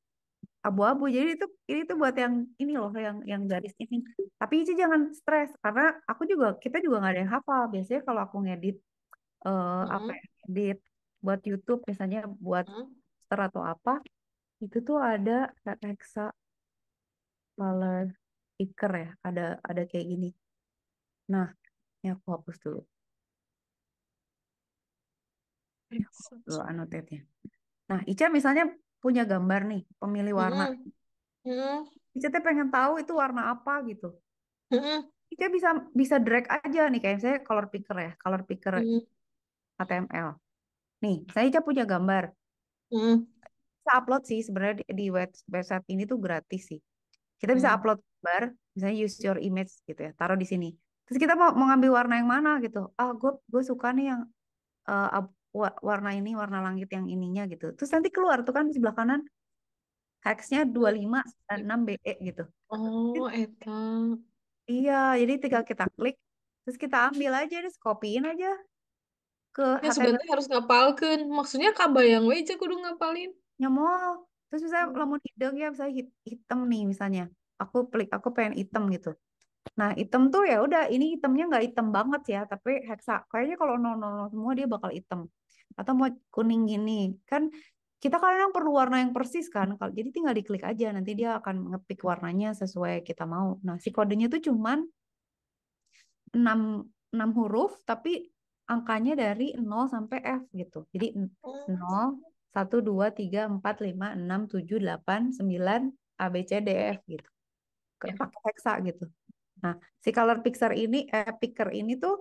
abu-abu. Jadi itu ini tuh buat yang ini loh yang yang garis ini. Tapi Ici jangan stres karena aku juga kita juga nggak ada yang hafal. Biasanya kalau aku ngedit uh, hmm apa ya, edit buat YouTube misalnya buat mm-hmm. atau apa itu tuh ada reksa color picker ya ada ada kayak gini. Nah, ini aku hapus dulu. Dulu Nah, Ica misalnya punya gambar nih pemilih warna. Mm -hmm. hmm. Ica pengen tahu itu warna apa gitu. Mm -hmm. Ica bisa bisa drag aja nih kayak saya color picker ya, color picker mm -hmm. HTML. Nih, saya Ica punya gambar. Mm -hmm. upload sih sebenarnya di, website ini tuh gratis sih. Kita bisa mm -hmm. upload gambar, misalnya use your image gitu ya, taruh di sini. Terus kita mau, mau ngambil warna yang mana gitu. Ah, gue gue suka nih yang uh, warna ini warna langit yang ininya gitu terus nanti keluar tuh kan di sebelah kanan hexnya 2596 BE gitu oh eta iya jadi tinggal kita klik terus kita ambil aja terus copyin aja ke ya sebenarnya harus ngapalkan maksudnya kabayang we aja kudu ngapalin nyamol terus misalnya hmm. lamun hidung ya misalnya hitam nih misalnya aku klik aku pengen hitam gitu Nah, hitam tuh ya udah ini hitamnya nggak hitam banget ya, tapi heksa. Kayaknya kalau nol nol semua dia bakal hitam. Atau mau kuning gini, kan kita kadang perlu warna yang persis kan kalau jadi tinggal diklik aja nanti dia akan ngepick warnanya sesuai kita mau nah si kodenya tuh cuman 6, 6 huruf tapi angkanya dari 0 sampai F gitu jadi 0 1 2 3 4 5 6 7 8 9 A B C D E F gitu ya. pakai heksa gitu Nah, si color picker ini, eh, picker ini tuh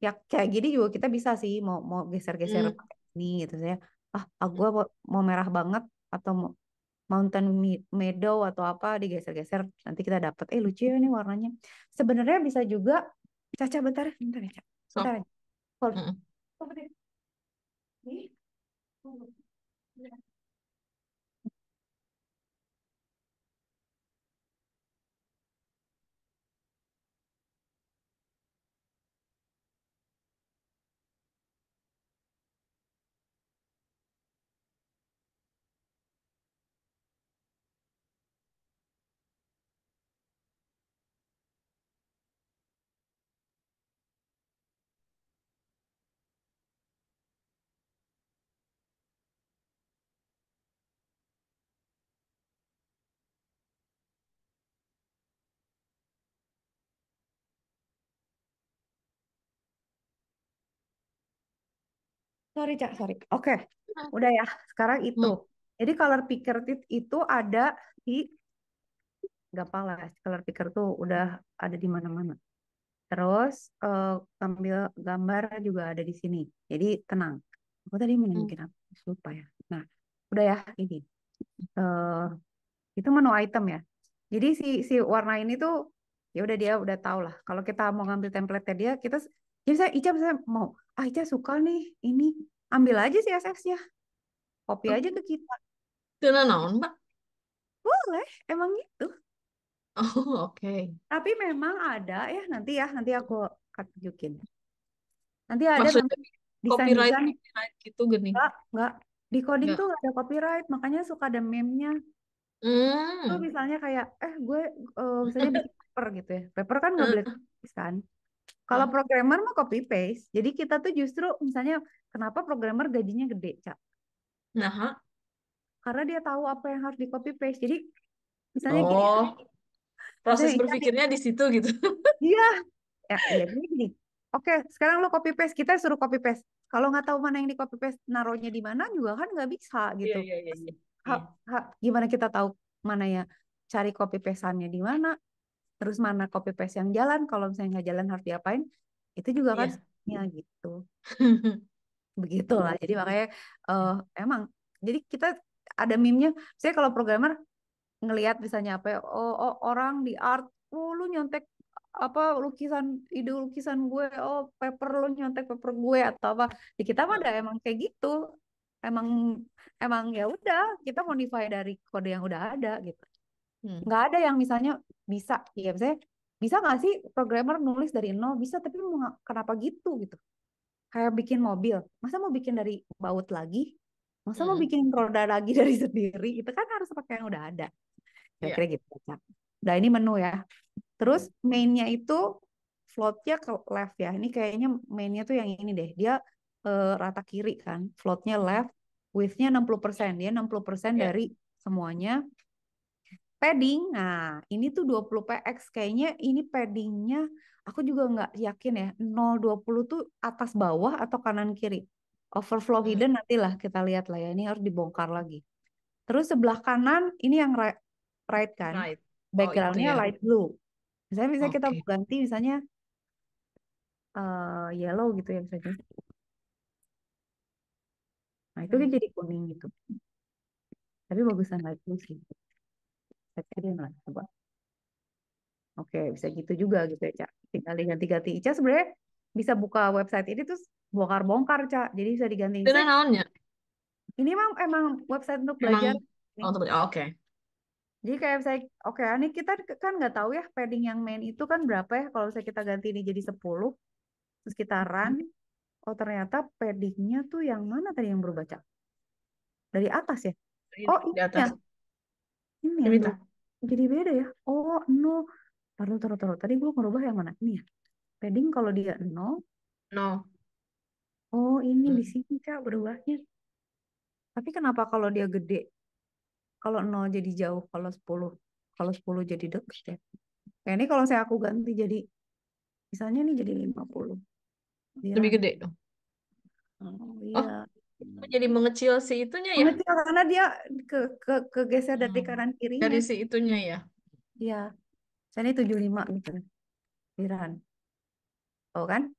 ya kayak gini juga kita bisa sih mau mau geser-geser hmm. ini gitu ya. Ah, ah hmm. gue mau, mau merah banget atau mau mountain meadow atau apa digeser-geser nanti kita dapat eh lucu ya nih warnanya. Sebenarnya bisa juga Caca bentar ya, bentar ya, Oh. aja. Hold. Oh, Sorry, Cak, sorry. Oke, okay. Ah. udah ya. Sekarang itu. Hmm. Jadi color picker itu ada di gampang lah. Color picker tuh udah ada di mana-mana. Terus uh, eh, ambil gambar juga ada di sini. Jadi tenang. Aku tadi hmm. apa? Lupa ya. Nah, udah ya ini. Uh, itu menu item ya. Jadi si si warna ini tuh ya udah dia udah tau lah. Kalau kita mau ngambil template dia, kita jadi saya Ica saya mau Aja ah, suka nih ini ambil aja sih SS-nya kopi oh. aja ke kita Tuna naon mbak boleh emang gitu oh oke okay. tapi memang ada ya nanti ya nanti aku tunjukin nanti ada Maksudnya, nanti copyright, desain copyright gitu gini enggak enggak di coding enggak. tuh ada copyright makanya suka ada meme-nya Mm. misalnya kayak eh gue uh, misalnya bikin paper gitu ya. Paper kan nggak eh. boleh tulis kan. Kalau hmm. programmer mah copy paste. Jadi kita tuh justru misalnya kenapa programmer gajinya gede, Cak? Nah, karena dia tahu apa yang harus di copy paste. Jadi misalnya oh, gini, proses gini, berpikirnya di situ gitu. Iya. Ya, ya gini. Oke, sekarang lo copy paste, kita suruh copy paste. Kalau nggak tahu mana yang di copy paste, naruhnya di mana juga kan nggak bisa iya, gitu. Iya, iya, iya. ha, gimana kita tahu mana ya cari copy pasteannya di mana? terus mana copy paste yang jalan kalau misalnya nggak jalan harus diapain itu juga iya. kan yeah. gitu begitulah jadi makanya uh, emang jadi kita ada meme-nya saya kalau programmer ngelihat misalnya apa ya, oh, oh orang di art oh lu nyontek apa lukisan ide lukisan gue oh paper lu nyontek paper gue atau apa di ya kita mah ada emang kayak gitu emang emang ya udah kita modify dari kode yang udah ada gitu Hmm. nggak ada yang misalnya bisa ya misalnya bisa nggak sih programmer nulis dari nol bisa tapi mau, kenapa gitu gitu kayak bikin mobil masa mau bikin dari baut lagi masa hmm. mau bikin roda lagi dari sendiri itu kan harus pakai yang udah ada iya. kira-kira yeah. gitu nah ini menu ya terus hmm. mainnya itu floatnya ke left ya ini kayaknya mainnya tuh yang ini deh dia uh, rata kiri kan floatnya left widthnya 60% dia 60% yeah. Iya. dari semuanya padding. Nah, ini tuh 20 PX kayaknya ini paddingnya aku juga nggak yakin ya 020 tuh atas bawah atau kanan kiri. Overflow hmm. hidden nantilah kita lihat lah ya. Ini harus dibongkar lagi. Terus sebelah kanan ini yang right, right kan? Right. Oh, Backgroundnya ya. light blue. Misalnya bisa okay. kita ganti misalnya uh, yellow gitu ya misalnya. Nah itu kan hmm. jadi kuning gitu. Tapi bagusan light blue sih. Jadi lah coba? Oke, bisa gitu juga gitu ya, Cak. Tinggal diganti-ganti. Ica sebenarnya bisa buka website ini terus bongkar-bongkar, Cak. Jadi bisa diganti. Itu naonnya? Ini memang emang website untuk oh, belajar. Oh, Oh, Oke. Okay. Jadi kayak saya oke, okay, ini kita kan nggak tahu ya padding yang main itu kan berapa ya. Kalau saya kita ganti ini jadi 10, terus kita run, oh ternyata paddingnya tuh yang mana tadi yang berubah, Cak? Dari atas ya? Dari, oh, di atas. Ya. Ini jadi beda ya oh no. Baru taruh taruh tadi gue ngerubah yang mana ini ya padding kalau dia no. No. oh ini hmm. di sini cak berubahnya tapi kenapa kalau dia gede kalau no jadi jauh kalau 10 kalau 10 jadi deket ya kayak ini kalau saya aku ganti jadi misalnya nih jadi 50 dia, lebih gede dong oh iya oh jadi mengecil si itunya ya mengecil karena dia ke ke kegeser hmm. dari kanan kiri dari si itunya ya iya ini 75 gitu Iran oh kan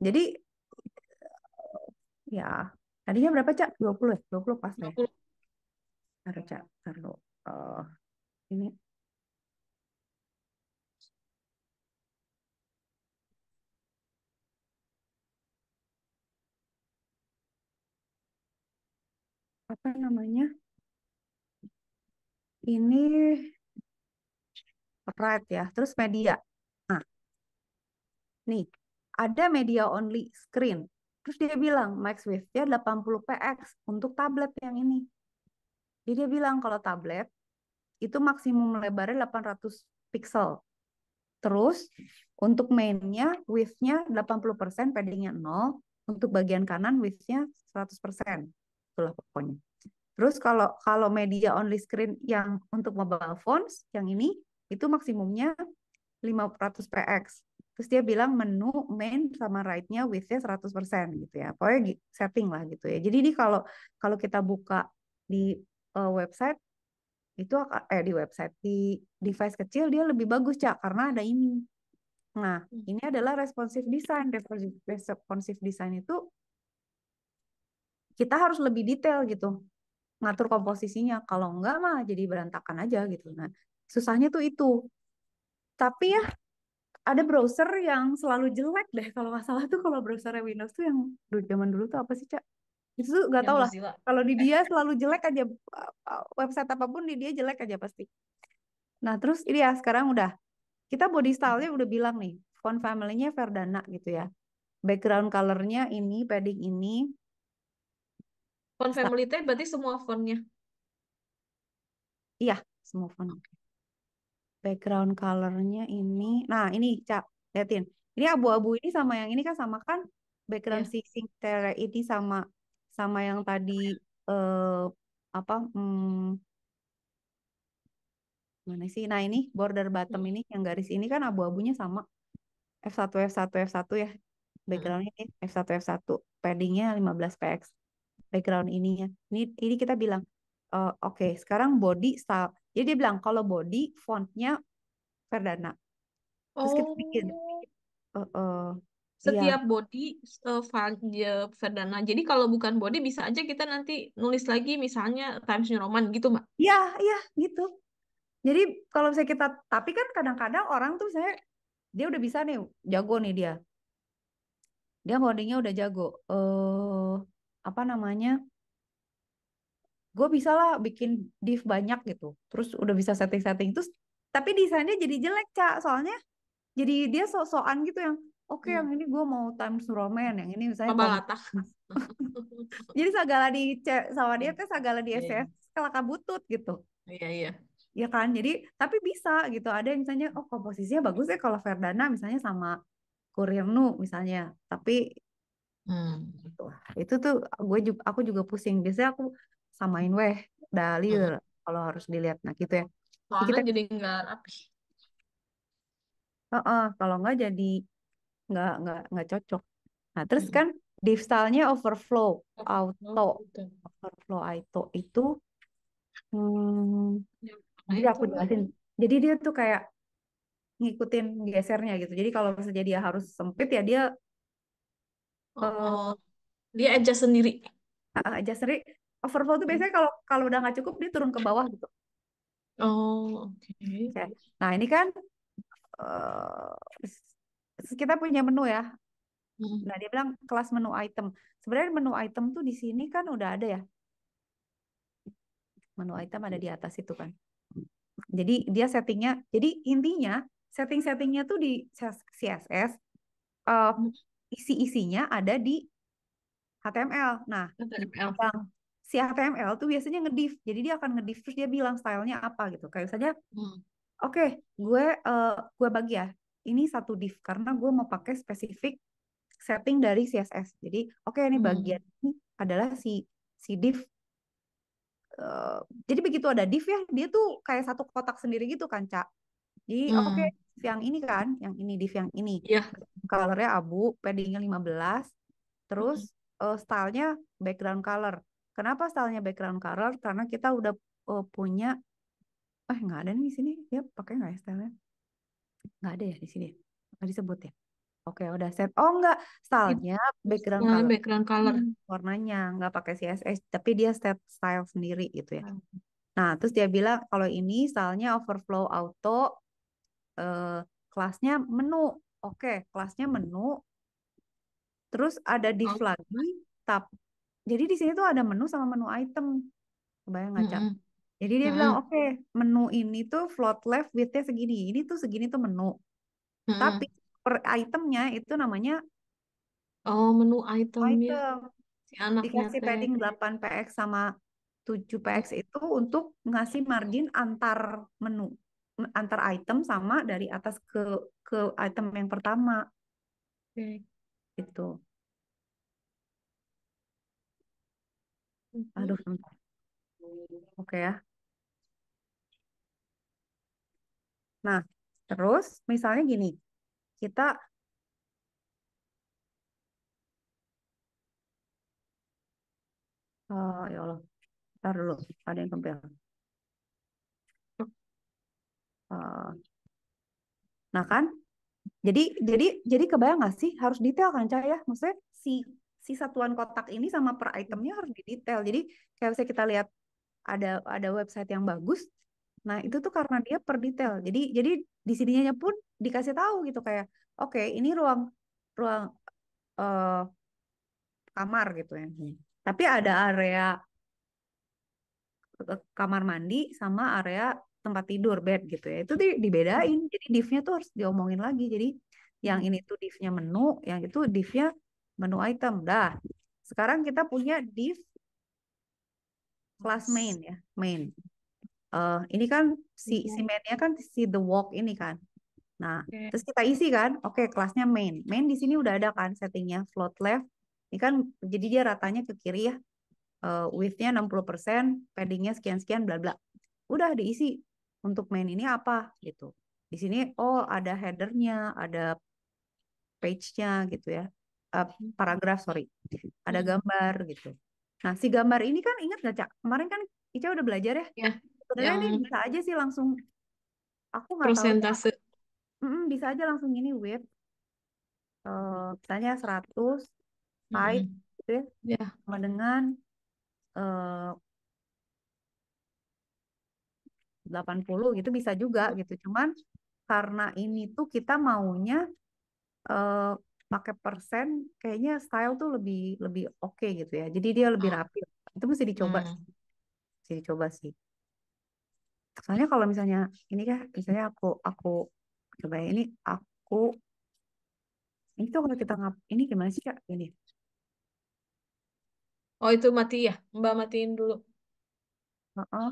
jadi ya tadinya berapa cak dua puluh ya puluh pas dua puluh, Taruh cak taruh eh, uh, ini apa namanya ini right ya terus media nah nih ada media only screen terus dia bilang max width ya 80 px untuk tablet yang ini jadi dia bilang kalau tablet itu maksimum lebarnya 800 pixel terus untuk mainnya width-nya 80% padding-nya 0 untuk bagian kanan width-nya 100% itulah pokoknya. Terus kalau kalau media only screen yang untuk mobile phones yang ini itu maksimumnya 500 px. Terus dia bilang menu main sama right-nya width-nya 100% gitu ya. Pokoknya setting lah gitu ya. Jadi ini kalau kalau kita buka di uh, website itu eh di website di device kecil dia lebih bagus cak karena ada ini. Nah, hmm. ini adalah responsive design. Responsive design itu kita harus lebih detail gitu ngatur komposisinya kalau enggak mah jadi berantakan aja gitu nah susahnya tuh itu tapi ya ada browser yang selalu jelek deh kalau nggak salah tuh kalau browser Windows tuh yang dulu zaman dulu tuh apa sih cak itu tuh nggak tahu lah kalau di dia selalu jelek aja website apapun di dia jelek aja pasti nah terus ini ya sekarang udah kita body style udah bilang nih font family-nya Verdana gitu ya background color-nya ini padding ini Font family teh berarti semua fontnya. Iya, semua font. Background colornya ini. Nah, ini Cak, liatin. Ini abu-abu ini sama yang ini kan sama kan background yeah. si Singterra ini sama sama yang tadi eh, apa hmm, mana sih? Nah, ini border bottom hmm. ini yang garis ini kan abu-abunya sama F1 F1 F1 ya. Hmm. Backgroundnya ini F1 F1, paddingnya 15 px background ininya. Ini ini kita bilang uh, oke, okay, sekarang body style. Jadi dia bilang kalau body fontnya Verdana. Terus oh. kita bikin uh, uh, setiap iya. body uh, Verdana. Jadi kalau bukan body bisa aja kita nanti nulis lagi misalnya Times New Roman gitu, Mbak. Iya, iya, gitu. Jadi kalau misalnya kita tapi kan kadang-kadang orang tuh saya dia udah bisa nih jago nih dia. Dia codingnya udah jago. uh, apa namanya gue bisa lah bikin div banyak gitu terus udah bisa setting-setting terus tapi desainnya jadi jelek cak soalnya jadi dia so soan gitu yang oke okay, hmm. yang ini gue mau times Roman yang ini misalnya Mabalata. jadi segala di sama dia tuh segala di SS iya, iya. yeah. butut gitu iya yeah, iya yeah ya kan jadi tapi bisa gitu ada yang misalnya oh komposisinya bagus ya kalau Verdana misalnya sama Kurirnu misalnya tapi Hmm. Gitu. Itu tuh gue juga aku juga pusing. Biasanya aku samain weh dalil hmm. kalau harus dilihat nah gitu ya. Soalnya kita jadi nggak rapi. Uh -uh, kalau nggak jadi nggak nggak nggak cocok. Nah terus hmm. kan div stylenya overflow, auto, gitu. overflow auto itu, hmm, ya, jadi aku jelasin. Kan. Jadi dia tuh kayak ngikutin gesernya gitu. Jadi kalau misalnya dia harus sempit ya dia Oh, dia aja sendiri. Uh, adjust sendiri. Overflow tuh biasanya kalau kalau udah nggak cukup dia turun ke bawah gitu. Oh, oke. Okay. Nah, ini kan uh, kita punya menu ya. Hmm. Nah, dia bilang kelas menu item. Sebenarnya menu item tuh di sini kan udah ada ya. Menu item ada di atas itu kan. Jadi dia settingnya, jadi intinya setting-settingnya tuh di CSS uh, isi-isinya ada di HTML. Nah, HTML. Bang, si HTML tuh biasanya ngedif. Jadi dia akan ngedif terus dia bilang stylenya apa gitu. Kayak misalnya, hmm. oke, okay, gue uh, gue bagi ya. Ini satu div karena gue mau pakai spesifik setting dari CSS. Jadi, oke okay, ini hmm. bagian hmm. ini adalah si si div Uh, eh, jadi begitu ada div ya, dia tuh kayak satu kotak sendiri gitu kan, Cak. Jadi hmm. oke, okay, yang ini kan, yang ini di yang ini. Iya. Yeah. Colornya abu, paddingnya 15. Terus mm-hmm. uh, stylenya background color. Kenapa stylenya background color? Karena kita udah uh, punya eh nggak ada nih di sini dia pakai nggak ya stylenya nggak ada ya di sini nggak disebut ya oke udah set oh nggak stylenya background color background color hmm, warnanya nggak pakai CSS tapi dia set style sendiri gitu ya hmm. nah terus dia bilang kalau ini stylenya overflow auto Eh, kelasnya menu. Oke, kelasnya menu. Terus ada div oh. lagi, tab. Jadi di sini tuh ada menu sama menu item. Kebayang nggak, Mm -hmm. Jadi dia mm -hmm. bilang, oke, okay, menu ini tuh float left width-nya segini. Ini tuh segini tuh menu. Mm -hmm. Tapi per itemnya itu namanya Oh, menu itemnya. Item. Si dikasih padding 8 PX sama 7 PX itu untuk ngasih margin antar menu antar item sama dari atas ke ke item yang pertama. Oke. Okay. Itu. Mm-hmm. Aduh, bentar. Oke okay, ya. Nah, terus misalnya gini. Kita Oh, ya Allah. Ntar dulu, ada yang compile. Eh, nah kan, jadi jadi jadi kebayang nggak sih harus detail kan cah ya? Maksudnya si si satuan kotak ini sama per itemnya harus detail. Jadi kayak saya kita lihat ada ada website yang bagus. Nah itu tuh karena dia per detail. Jadi jadi di sininya pun dikasih tahu gitu kayak oke okay, ini ruang ruang uh, kamar gitu ya. Hmm. Tapi ada area eh, kamar mandi sama area tempat tidur bed gitu ya itu dibedain jadi divnya tuh harus diomongin lagi jadi yang ini tuh divnya menu yang itu divnya menu item dah sekarang kita punya div kelas main ya main uh, ini kan si iya. si mainnya kan si the walk ini kan nah okay. terus kita isi kan oke okay, kelasnya main main di sini udah ada kan settingnya float left ini kan jadi dia ratanya ke kiri ya uh, widthnya 60 persen paddingnya sekian sekian bla bla udah diisi untuk main ini apa gitu. Di sini oh ada headernya, ada page-nya gitu ya. Uh, paragraf sorry, ada hmm. gambar gitu. Nah si gambar ini kan ingat nggak cak? Kemarin kan Ica udah belajar ya. ya Sebenarnya yang... ini bisa aja sih langsung. Aku nggak Persentase. Tahu, Mm -mm, bisa aja langsung ini width eh, uh, misalnya 100 height mm. gitu ya yeah. sama dengan uh, 80 gitu bisa juga gitu. Cuman karena ini tuh kita maunya uh, pakai persen kayaknya style tuh lebih lebih oke okay gitu ya. Jadi dia lebih ah. rapi. Itu mesti dicoba. Hmm. Sih. Mesti dicoba sih. Soalnya kalau misalnya ini kan misalnya aku aku coba ya, ini aku ini tuh kalau kita ngap ini gimana sih Kak? Ini. Oh, itu mati ya? Mbak matiin dulu. Uh -uh.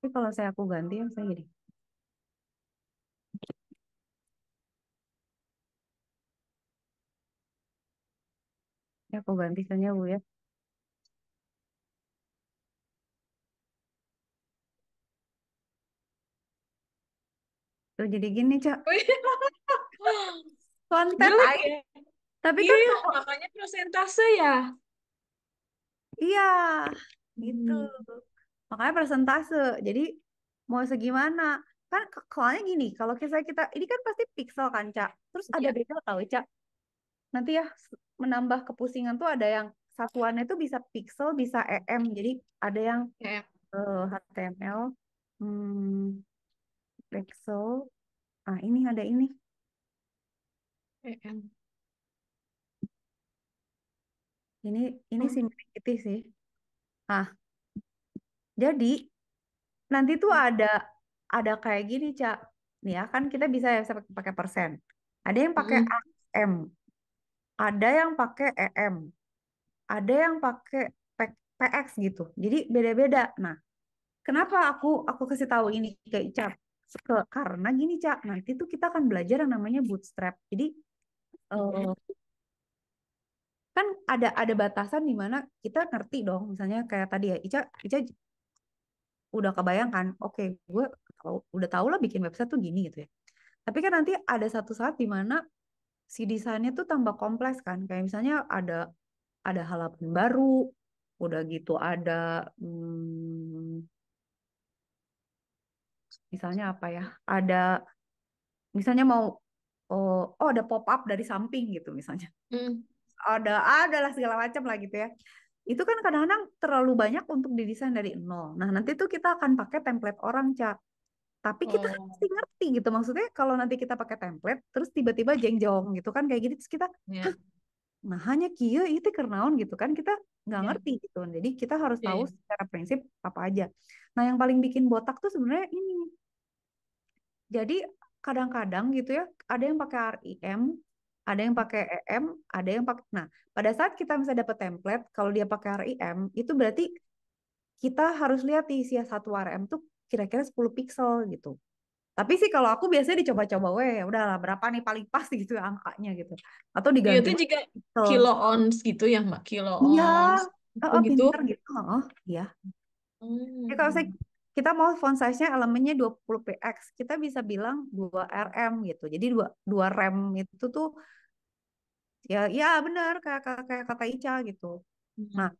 Tapi kalau saya aku ganti, yang saya jadi Ya, aku ganti saja Bu ya. Tuh jadi gini, Cak. Oh, iya. Konten ya. Tapi iya, kan ya, makanya persentase ya. Iya, gitu. Hmm. Makanya persentase. Jadi mau segimana? Kan soalnya gini, kalau misalnya kita, ini kan pasti pixel kan, Cak. Terus ada ya. beda tahu, Cak. Nanti ya menambah kepusingan tuh ada yang satuannya itu bisa pixel, bisa EM. Jadi ada yang ya. uh, eh, HTML, hmm, pixel. Ah, ini ada ini. EM. Ini ini hmm. sih. Ah, jadi nanti tuh ada ada kayak gini, Cak. Nih ya, kan kita bisa ya pakai persen. Ada yang pakai AM, ada yang pakai EM, ada yang pakai PX gitu. Jadi beda-beda. Nah, kenapa aku aku kasih tahu ini ke Ica? karena gini, Cak, nanti tuh kita akan belajar yang namanya bootstrap. Jadi uh, kan ada ada batasan di mana kita ngerti dong misalnya kayak tadi ya Ica Ica udah kebayangkan, oke, okay, gue udah tau lah bikin website tuh gini gitu ya. Tapi kan nanti ada satu saat di mana si desainnya tuh tambah kompleks kan. Kayak misalnya ada ada halaman baru, udah gitu ada hmm, misalnya apa ya? Ada misalnya mau oh, oh ada pop up dari samping gitu misalnya. Mm. Ada adalah segala macam lah gitu ya itu kan kadang-kadang terlalu banyak untuk didesain dari nol. Nah, nanti tuh kita akan pakai template orang, Cak. Tapi kita oh. kan pasti ngerti gitu. Maksudnya kalau nanti kita pakai template, terus tiba-tiba jeng-jong gitu kan kayak gitu, terus kita, yeah. Iya. nah hanya kia itu kenaon gitu kan, kita nggak yeah. ngerti gitu. Jadi kita harus yeah. tahu iya. secara prinsip apa aja. Nah, yang paling bikin botak tuh sebenarnya ini. Jadi kadang-kadang gitu ya, ada yang pakai RIM, ada yang pakai EM, ada yang pakai. Nah, pada saat kita bisa dapat template, kalau dia pakai RIM, itu berarti kita harus lihat di isi satu RM tuh kira-kira 10 pixel gitu. Tapi sih kalau aku biasanya dicoba-coba, weh udahlah berapa nih paling pas gitu angkanya gitu. Atau iya, diganti. Itu juga pixel. kilo ons gitu ya mbak, kilo iya. ons. Ya. oh, gitu. gitu. Oh, iya. Hmm. kalau saya kita mau font size-nya elemennya 20 px, kita bisa bilang 2 rm gitu. Jadi 2 2 rem itu tuh ya ya benar kayak, kayak kata Ica gitu. Hmm. Nah,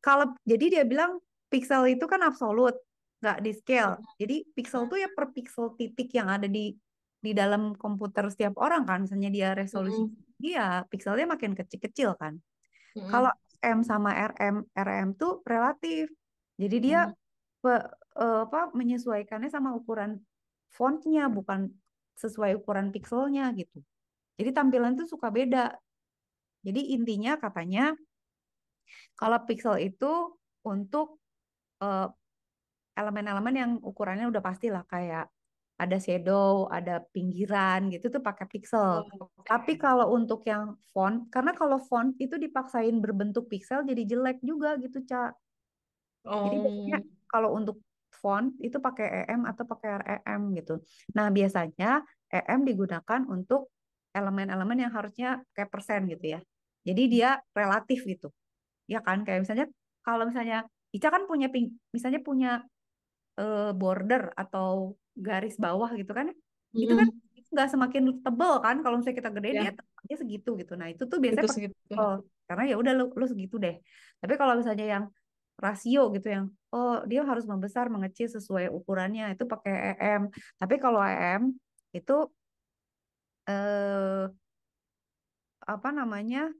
kalau jadi dia bilang pixel itu kan absolut, nggak di scale. Hmm. Jadi pixel hmm. tuh ya per pixel titik yang ada di di dalam komputer setiap orang kan misalnya dia resolusi mm. dia iya, pixelnya makin kecil-kecil kan mm. kalau m sama rm rm tuh relatif jadi dia mm. -hmm uh, apa menyesuaikannya sama ukuran fontnya bukan sesuai ukuran pixelnya gitu. Jadi tampilan tuh suka beda. Jadi intinya katanya kalau pixel itu untuk elemen eh, elemen-elemen yang ukurannya udah pasti lah kayak ada shadow, ada pinggiran gitu tuh pakai pixel. Oh, okay. Tapi kalau untuk yang font, karena kalau font itu dipaksain berbentuk pixel jadi jelek juga gitu, Ca. Oh. Jadi biasanya kalau untuk font itu pakai EM atau pakai REM gitu. Nah, biasanya EM digunakan untuk elemen-elemen yang harusnya kayak persen gitu ya. Jadi dia relatif gitu. Ya kan kayak misalnya kalau misalnya Ica kan punya pink, misalnya punya uh, border atau garis bawah gitu kan. Mm. Itu kan nggak semakin tebel kan kalau misalnya kita gedein yeah. dia ya segitu gitu. Nah, itu tuh biasanya itu segitu. karena ya udah lu, lu segitu deh. Tapi kalau misalnya yang rasio gitu yang oh dia harus membesar mengecil sesuai ukurannya itu pakai EM tapi kalau EM itu eh, apa namanya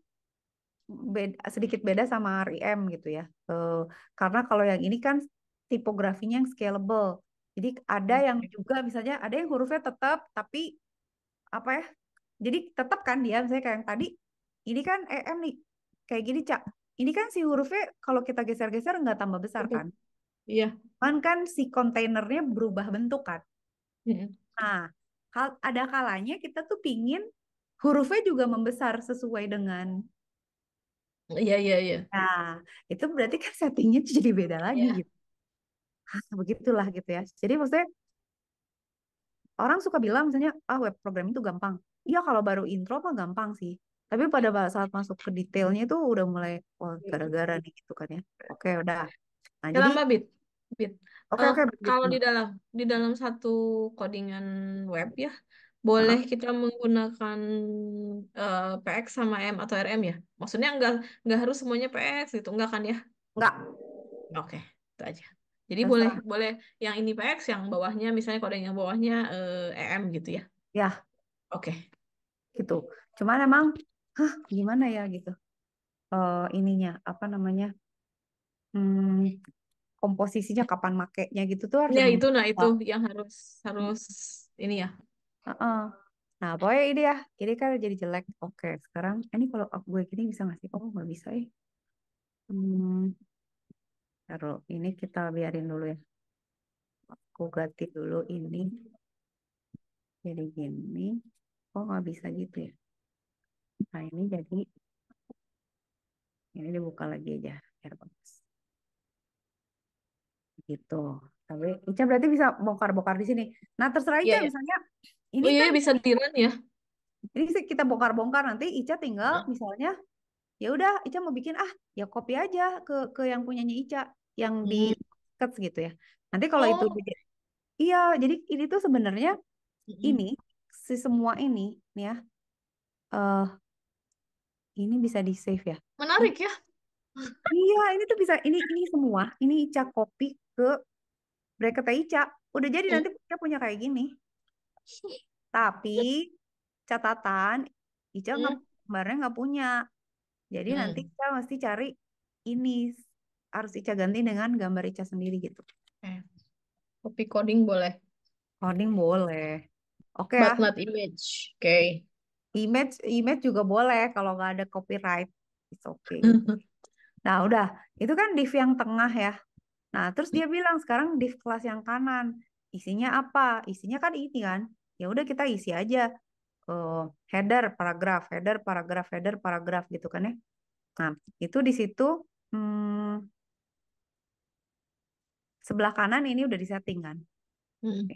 beda, sedikit beda sama RIM gitu ya eh, karena kalau yang ini kan tipografinya yang scalable jadi ada hmm. yang juga misalnya ada yang hurufnya tetap tapi apa ya jadi tetap kan dia misalnya kayak yang tadi ini kan EM nih kayak gini cak ini kan si hurufnya kalau kita geser-geser nggak tambah besar kan? Iya. Kan kan si kontainernya berubah bentuk kan? -hmm. Nah, ada kalanya kita tuh pingin hurufnya juga membesar sesuai dengan Iya iya iya. Nah, itu berarti kan settingnya jadi beda lagi yeah. gitu. Hah, begitulah gitu ya. Jadi maksudnya orang suka bilang misalnya ah web program itu gampang. Iya kalau baru intro mah gampang sih tapi pada saat masuk ke detailnya itu udah mulai iya. gara-gara nih gitu kan ya oke udah nah, dalam jadi bit bit oke uh, oke kalau di dalam di dalam satu codingan web ya boleh uh kita menggunakan uh, eh, PX sama M atau RM ya maksudnya nggak nggak harus semuanya PX gitu nggak kan ya nggak oke okay, itu aja jadi Masa. boleh boleh yang ini PX yang bawahnya misalnya kodenya yang bawahnya uh, eh, EM gitu ya ya oke okay. gitu cuman emang hah gimana ya gitu uh, ininya apa namanya hmm, komposisinya kapan makainya gitu tuh harus ya itu nah itu yang harus harus ini ya uh -uh. nah pokoknya ini ya ini kan jadi jelek oke sekarang ini kalau gue gini bisa ngasih oh nggak bisa ya eh. hmm. ini kita biarin dulu ya aku ganti dulu ini jadi gini oh nggak bisa gitu ya Nah ini jadi ini dibuka lagi aja bagus. Gitu. Tapi Ica berarti bisa bongkar-bongkar di sini. Nah terserah Ica yeah, iya. misalnya ini oh, iya, kan bisa tiran ya. Ini kita bongkar-bongkar nanti Ica tinggal nah. misalnya ya udah Ica mau bikin ah ya kopi aja ke ke yang punyanya Ica yang hmm. di cut gitu ya. Nanti kalau oh. itu iya jadi ini tuh sebenarnya hmm. ini si semua ini nih ya uh, ini bisa di save ya. Menarik ya. iya, ini tuh bisa ini ini semua, ini Ica copy ke bracketnya Ica. Udah jadi nanti Ica punya kayak gini. Tapi catatan Ica hmm. nggak hmm. kemarin nggak punya. Jadi hmm. nanti Ica mesti cari ini harus Ica ganti dengan gambar Ica sendiri gitu. copy coding boleh. Coding boleh. Oke okay, But ya. not image. Oke. Okay image image juga boleh kalau nggak ada copyright it's okay mm-hmm. nah udah itu kan div yang tengah ya nah terus dia bilang sekarang div kelas yang kanan isinya apa isinya kan ini kan ya udah kita isi aja uh, header paragraf header paragraf header paragraf gitu kan ya nah itu di situ hmm, sebelah kanan ini udah disetting kan hmm.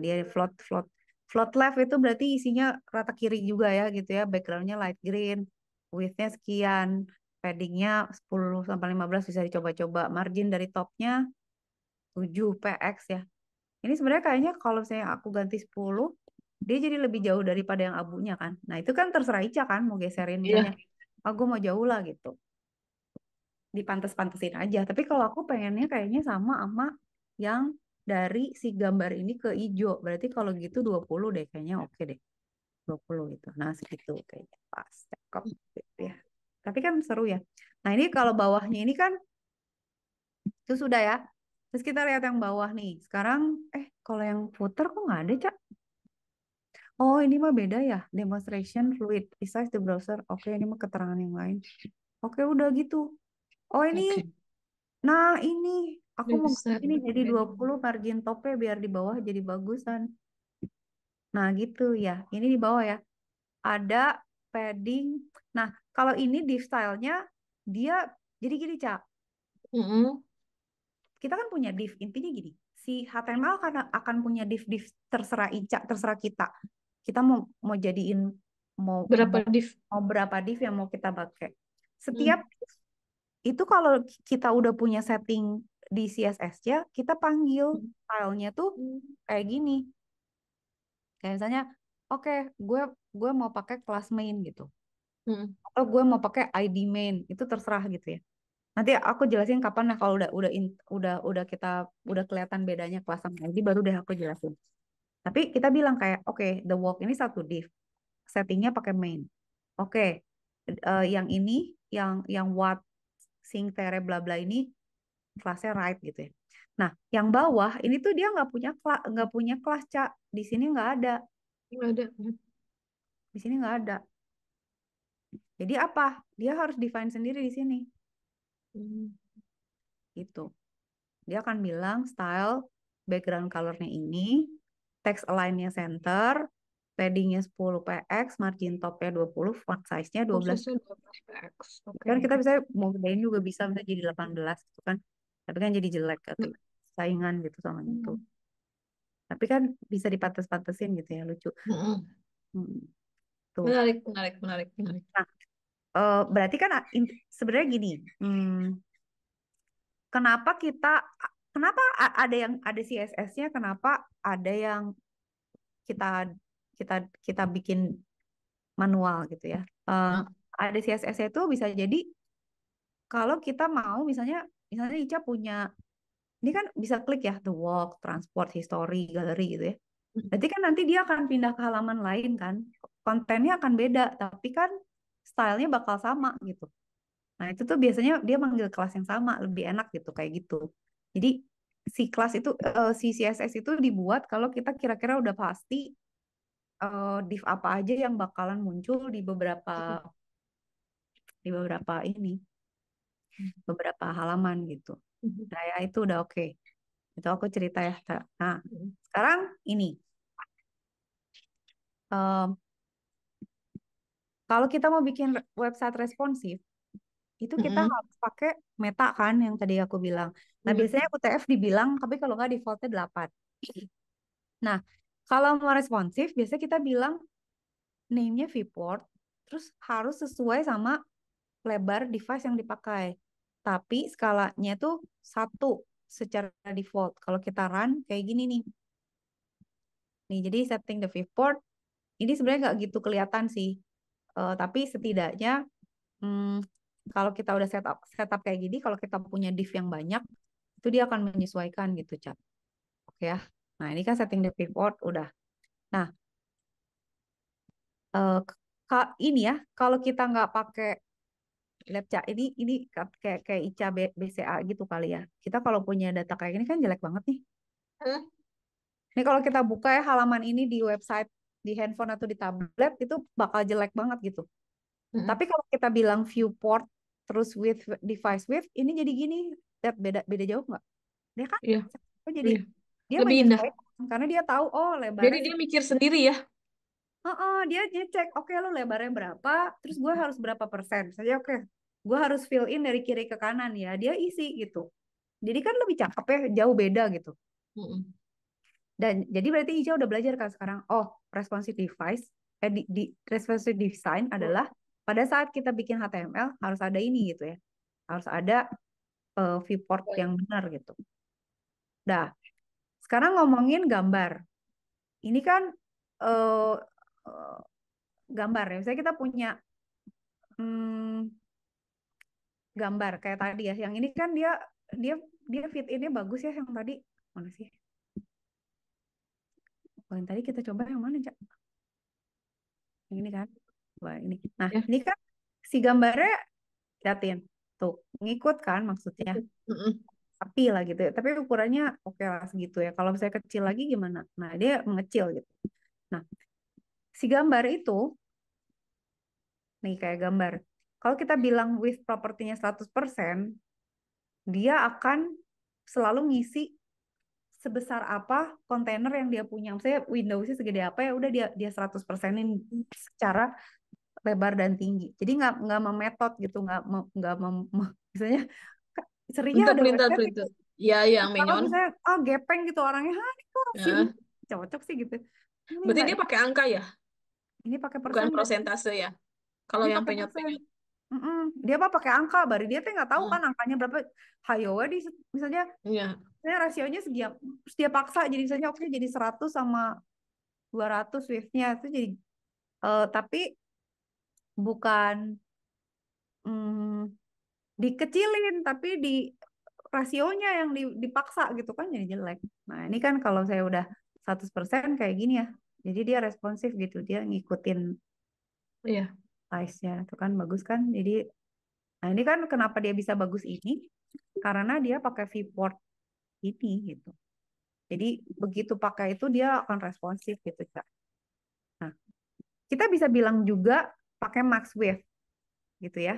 dia float float Float left itu berarti isinya rata kiri juga ya gitu ya. Backgroundnya light green, widthnya sekian, paddingnya 10 sampai 15 bisa dicoba-coba. Margin dari topnya 7 px ya. Ini sebenarnya kayaknya kalau misalnya aku ganti 10, dia jadi lebih jauh daripada yang abunya kan. Nah itu kan terserah Ica kan mau geserin iya. misalnya. Aku ah, mau jauh lah gitu. Dipantes-pantesin aja. Tapi kalau aku pengennya kayaknya sama sama yang dari si gambar ini ke hijau. Berarti kalau gitu 20 deh kayaknya oke okay deh. 20 gitu. Nah, segitu kayaknya pas. Cakep gitu ya. Tapi kan seru ya. Nah, ini kalau bawahnya ini kan itu sudah ya. Terus kita lihat yang bawah nih. Sekarang eh kalau yang footer kok nggak ada, Cak? Oh, ini mah beda ya. Demonstration fluid. Resize the browser. Oke, okay, ini mah keterangan yang lain. Oke, okay, udah gitu. Oh, ini. Okay. Nah, ini aku mau ini jadi 20 margin topnya biar di bawah jadi bagusan. Nah gitu ya, ini di bawah ya. Ada padding. Nah kalau ini di stylenya dia jadi gini Cak. Mm -hmm. Kita kan punya div, intinya gini. Si HTML kan akan punya div-div terserah Ica, terserah kita. Kita mau mau jadiin mau berapa mau, div mau berapa div yang mau kita pakai. Mm. Setiap mm. itu kalau kita udah punya setting di css ya kita panggil hmm. filenya tuh hmm. kayak gini. Kayak misalnya, oke, okay, gue gue mau pakai kelas main gitu. Hmm. Atau oh, gue mau pakai ID main, itu terserah gitu ya. Nanti aku jelasin kapan nah kalau udah udah udah udah kita udah kelihatan bedanya kelas sama ID baru deh aku jelasin. Tapi kita bilang kayak, oke, okay, the walk ini satu div. Settingnya pakai main. Oke, okay, uh, eh, yang ini yang yang what sing tere bla bla ini kelasnya right gitu ya. Nah, yang bawah ini tuh dia nggak punya kelas, nggak punya kelas, Cak. Di sini nggak ada. Nggak ada. Hmm. Di sini nggak ada. Jadi apa? Dia harus define sendiri di sini. Hmm. Gitu. Dia akan bilang style background colornya ini, text align center, padding-nya 10 px, margin top-nya 20, font size-nya 12. 12 px. Okay. Kan kita bisa mau gedein juga bisa bisa jadi 18 gitu kan tapi kan jadi jelek atau hmm. saingan gitu sama itu hmm. tapi kan bisa dipatas-patasin gitu ya lucu hmm. Tuh. menarik menarik menarik menarik nah uh, berarti kan ah, sebenarnya gini hmm, kenapa kita kenapa ada yang ada CSS-nya kenapa ada yang kita kita kita bikin manual gitu ya uh, ada CSS itu bisa jadi kalau kita mau misalnya misalnya Ica punya ini kan bisa klik ya the walk, transport, history, gallery gitu ya. Nanti hmm. kan nanti dia akan pindah ke halaman lain kan. Kontennya akan beda, tapi kan stylenya bakal sama gitu. Nah itu tuh biasanya dia manggil kelas yang sama, lebih enak gitu kayak gitu. Jadi si kelas itu, uh, si CSS itu dibuat kalau kita kira-kira udah pasti uh, div apa aja yang bakalan muncul di beberapa hmm. di beberapa ini beberapa halaman gitu. Mm-hmm. Nah ya itu udah oke. Okay. Itu aku cerita ya. Nah mm-hmm. sekarang ini. Um, kalau kita mau bikin website responsif, itu kita mm -hmm. harus pakai meta kan yang tadi aku bilang. Nah mm -hmm. biasanya UTF dibilang, tapi kalau nggak defaultnya 8. Nah kalau mau responsif, biasanya kita bilang name viewport, terus harus sesuai sama lebar device yang dipakai tapi skalanya tuh satu secara default. Kalau kita run kayak gini nih. Nih, jadi setting the viewport ini sebenarnya nggak gitu kelihatan sih. Uh, tapi setidaknya hmm, kalau kita udah setup setup kayak gini, kalau kita punya div yang banyak, itu dia akan menyesuaikan gitu, Cap. Oke ya. Nah, ini kan setting the viewport udah. Nah, uh, ini ya, kalau kita nggak pakai Lepca ini ini kayak kayak ICA BCA gitu kali ya. Kita kalau punya data kayak gini kan jelek banget nih. Hmm. Ini kalau kita buka ya halaman ini di website di handphone atau di tablet itu bakal jelek banget gitu. Hmm. Tapi kalau kita bilang viewport terus with device with ini jadi gini lihat beda beda jauh nggak? Dia kan yeah. jadi yeah. dia lebih indah karena dia tahu oh lebar. Jadi dia mikir sendiri ya. Oh, oh, dia ngecek, cek, oke okay, lo lebarnya berapa, terus gue hmm. harus berapa persen. Misalnya oke, okay, gue harus fill in dari kiri ke kanan ya dia isi gitu jadi kan lebih cakep ya jauh beda gitu mm -mm. dan jadi berarti Ica udah belajar kan sekarang oh responsive device eh di, di responsive design adalah pada saat kita bikin HTML harus ada ini gitu ya harus ada uh, viewport yang benar gitu dah sekarang ngomongin gambar ini kan uh, uh, gambar ya saya kita punya hmm, gambar kayak tadi ya. Yang ini kan dia dia dia fit ini bagus ya yang tadi mana sih? Oh, yang tadi kita coba yang mana, Cak? Yang ini kan? Wah, ini. Nah, ya. ini kan si gambarnya liatin. Tuh, ngikut kan maksudnya. Tapi lah gitu ya. Tapi ukurannya oke okay lah segitu ya. Kalau misalnya kecil lagi gimana? Nah, dia mengecil gitu. Nah, si gambar itu nih kayak gambar kalau kita bilang with propertinya 100%, dia akan selalu ngisi sebesar apa kontainer yang dia punya. Misalnya windows sih segede apa ya udah dia dia 100 persenin secara lebar dan tinggi. Jadi nggak nggak memetot gitu, nggak nggak misalnya seringnya ada printer. Gitu. Ya, yang Kalau Misalnya, oh gepeng gitu orangnya, ah ini kok ya. sih, cocok sih gitu. Ini Berarti dia pakai angka ya? Ini pakai persen. Bukan persentase ya? Kalau yang penyon Mm-mm. Dia apa pakai angka, baru dia teh nggak tahu iya. kan angkanya berapa. Hayo di misalnya, yeah. misalnya rasionya setiap setiap paksa jadi misalnya oke jadi 100 sama 200 wave-nya itu jadi uh, tapi bukan um, dikecilin tapi di rasionya yang dipaksa gitu kan jadi jelek. Nah, ini kan kalau saya udah 100% kayak gini ya. Jadi dia responsif gitu, dia ngikutin. Iya size nya itu kan bagus kan. Jadi nah ini kan kenapa dia bisa bagus ini? Karena dia pakai viewport ini gitu. Jadi begitu pakai itu dia akan responsif gitu, Cak. Nah, kita bisa bilang juga pakai max width gitu ya.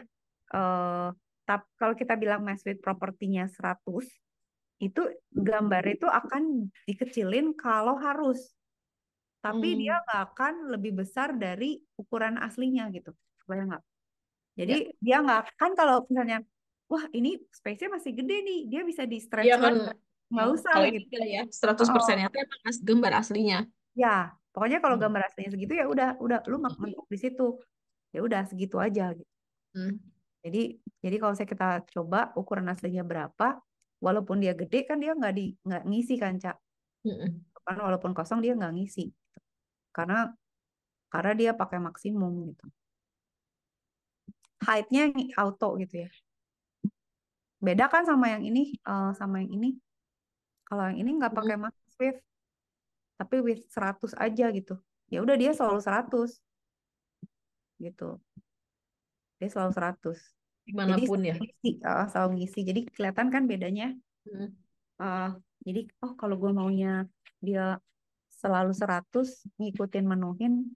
eh tapi kalau kita bilang max width propertinya 100, itu gambar itu akan dikecilin kalau harus tapi hmm. dia nggak akan lebih besar dari ukuran aslinya gitu kebayang nggak jadi ya. dia nggak akan kan kalau misalnya wah ini space-nya masih gede nih dia bisa di stretch ya, kan. nggak hmm, usah kalau gitu ya seratus persennya oh. emang gambar aslinya ya pokoknya kalau hmm. gambar aslinya segitu ya udah udah lu hmm. mentok di situ ya udah segitu aja gitu hmm. jadi jadi kalau saya kita coba ukuran aslinya berapa walaupun dia gede kan dia nggak di nggak ngisi kan cak hmm. kan walaupun kosong dia nggak ngisi karena karena dia pakai maksimum gitu height-nya yang auto gitu ya beda kan sama yang ini uh, sama yang ini kalau yang ini nggak pakai hmm. max width tapi width 100 aja gitu ya udah dia selalu 100 gitu dia selalu 100 dimanapun jadi, ya ngisi, uh, selalu ngisi jadi kelihatan kan bedanya hmm. uh, jadi oh kalau gue maunya dia selalu 100 ngikutin menuhin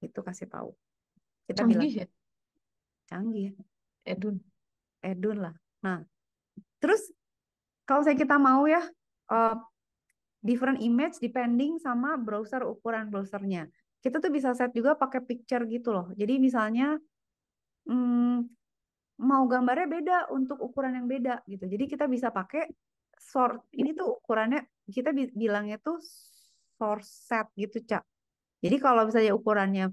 itu kasih tahu kita canggih bilang, ya canggih edun edun lah nah terus kalau saya kita mau ya uh, different image depending sama browser ukuran browsernya kita tuh bisa set juga pakai picture gitu loh jadi misalnya hmm, mau gambarnya beda untuk ukuran yang beda gitu jadi kita bisa pakai sort ini tuh ukurannya kita bilangnya tuh set gitu, Cak. Jadi kalau misalnya ukurannya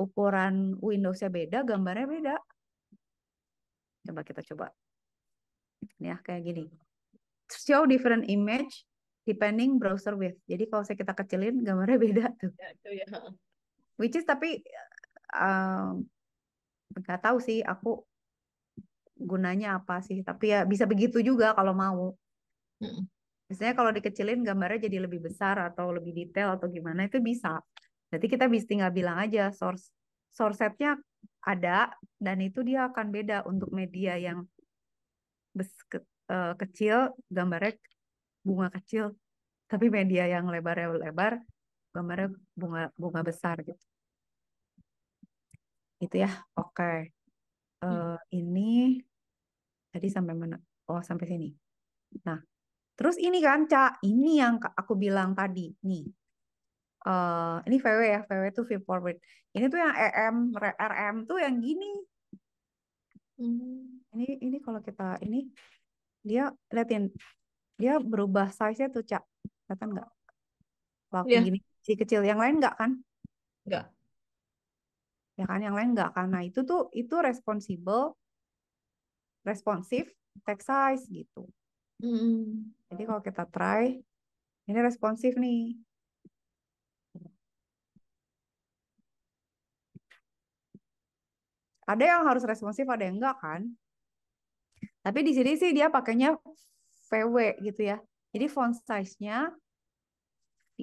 ukuran Windowsnya beda, gambarnya beda. Coba kita coba. Ya, kayak gini. Show different image depending browser width. Jadi kalau saya kita kecilin, gambarnya beda tuh. Ya, ya. Which is tapi nggak um, tahu sih aku gunanya apa sih. Tapi ya bisa begitu juga kalau mau. Misalnya kalau dikecilin gambarnya jadi lebih besar atau lebih detail atau gimana itu bisa. jadi kita bisa tinggal bilang aja source source setnya ada dan itu dia akan beda untuk media yang eh, kecil gambarnya bunga kecil tapi media yang lebar lebar gambarnya bunga bunga besar gitu itu ya oke okay. Hmm. uh, eh, ini tadi sampai mana oh sampai sini nah Terus ini kan, Ca, ini yang aku bilang tadi, nih. Uh, ini VW ya, VW itu V forward. Ini tuh yang EM, RM tuh yang gini. Hmm. Ini ini kalau kita ini dia liatin dia berubah size-nya tuh, Ca. Kelihatan nggak? Waktu yeah. gini si kecil yang lain nggak kan? Nggak. Ya kan yang lain nggak kan. Nah, itu tuh itu responsible responsif text size gitu. Hmm. Jadi kalau kita try, ini responsif nih. Ada yang harus responsif, ada yang enggak kan? Tapi di sini sih dia pakainya VW gitu ya. Jadi font size-nya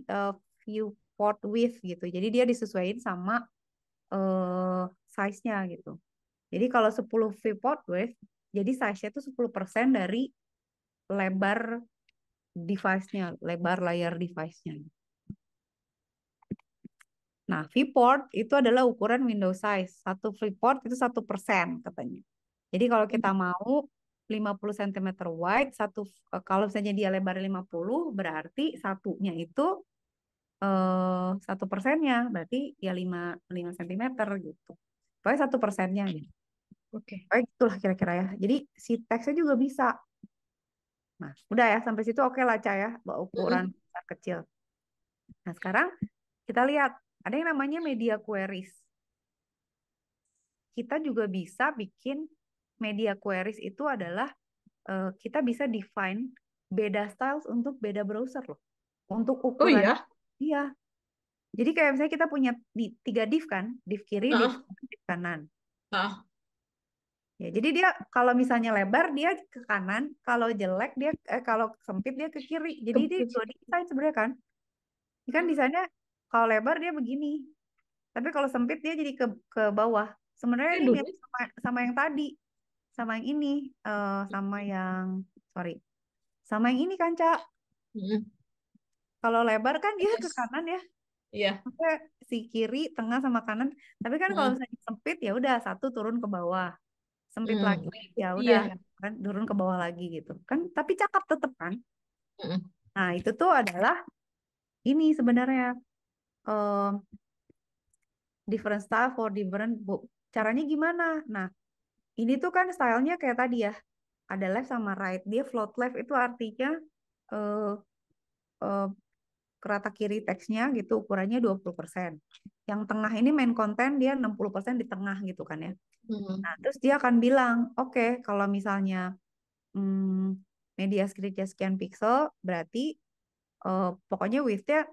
uh, viewport width gitu. Jadi dia disesuaikan sama uh, size-nya gitu. Jadi kalau 10 viewport width, jadi size-nya itu 10% dari lebar device-nya, lebar layar device-nya. Nah, viewport itu adalah ukuran window size. Satu viewport itu satu persen katanya. Jadi kalau hmm. kita mau 50 cm wide, satu eh, kalau misalnya dia lebar 50, berarti satunya itu eh, satu uh, persennya, berarti ya 5, 5 cm gitu. Pokoknya satu persennya gitu. Oke. Okay. Baik, itulah kira-kira ya. Jadi si teksnya juga bisa Nah, udah ya sampai situ oke okay lah caya ya, ukuran besar kecil. Nah, sekarang kita lihat ada yang namanya media queries. Kita juga bisa bikin media queries itu adalah eh, kita bisa define beda styles untuk beda browser loh. Untuk ukuran. Oh iya? Iya. Jadi kayak misalnya kita punya tiga div kan, div kiri, uh. div kanan. Uh. Ya, jadi dia kalau misalnya lebar dia ke kanan, kalau jelek dia eh, kalau sempit dia ke kiri. Jadi ke dia dua desain sebenarnya kan. Ini kan hmm. desainnya kalau lebar dia begini. Tapi kalau sempit dia jadi ke ke bawah. Sebenarnya ini mirip sama, sama yang tadi. Sama yang ini uh, sama hmm. yang sorry. Sama yang ini kan, Cak. Hmm. Kalau lebar kan dia ke kanan ya. Iya. Yeah. Si kiri, tengah sama kanan. Tapi kan kalau hmm. misalnya sempit ya udah satu turun ke bawah sempit hmm. lagi ya iya. udah yeah. kan turun ke bawah lagi gitu kan tapi cakep tetep kan hmm. nah itu tuh adalah ini sebenarnya um, different style for different book caranya gimana nah ini tuh kan stylenya kayak tadi ya ada left sama right dia float left itu artinya uh, uh, kereta rata kiri teksnya gitu ukurannya 20%. Yang tengah ini main konten dia 60% di tengah gitu kan ya. Hmm. Nah, terus dia akan bilang, "Oke, okay, kalau misalnya hmm, media screennya sekian pixel, berarti uh, pokoknya width-nya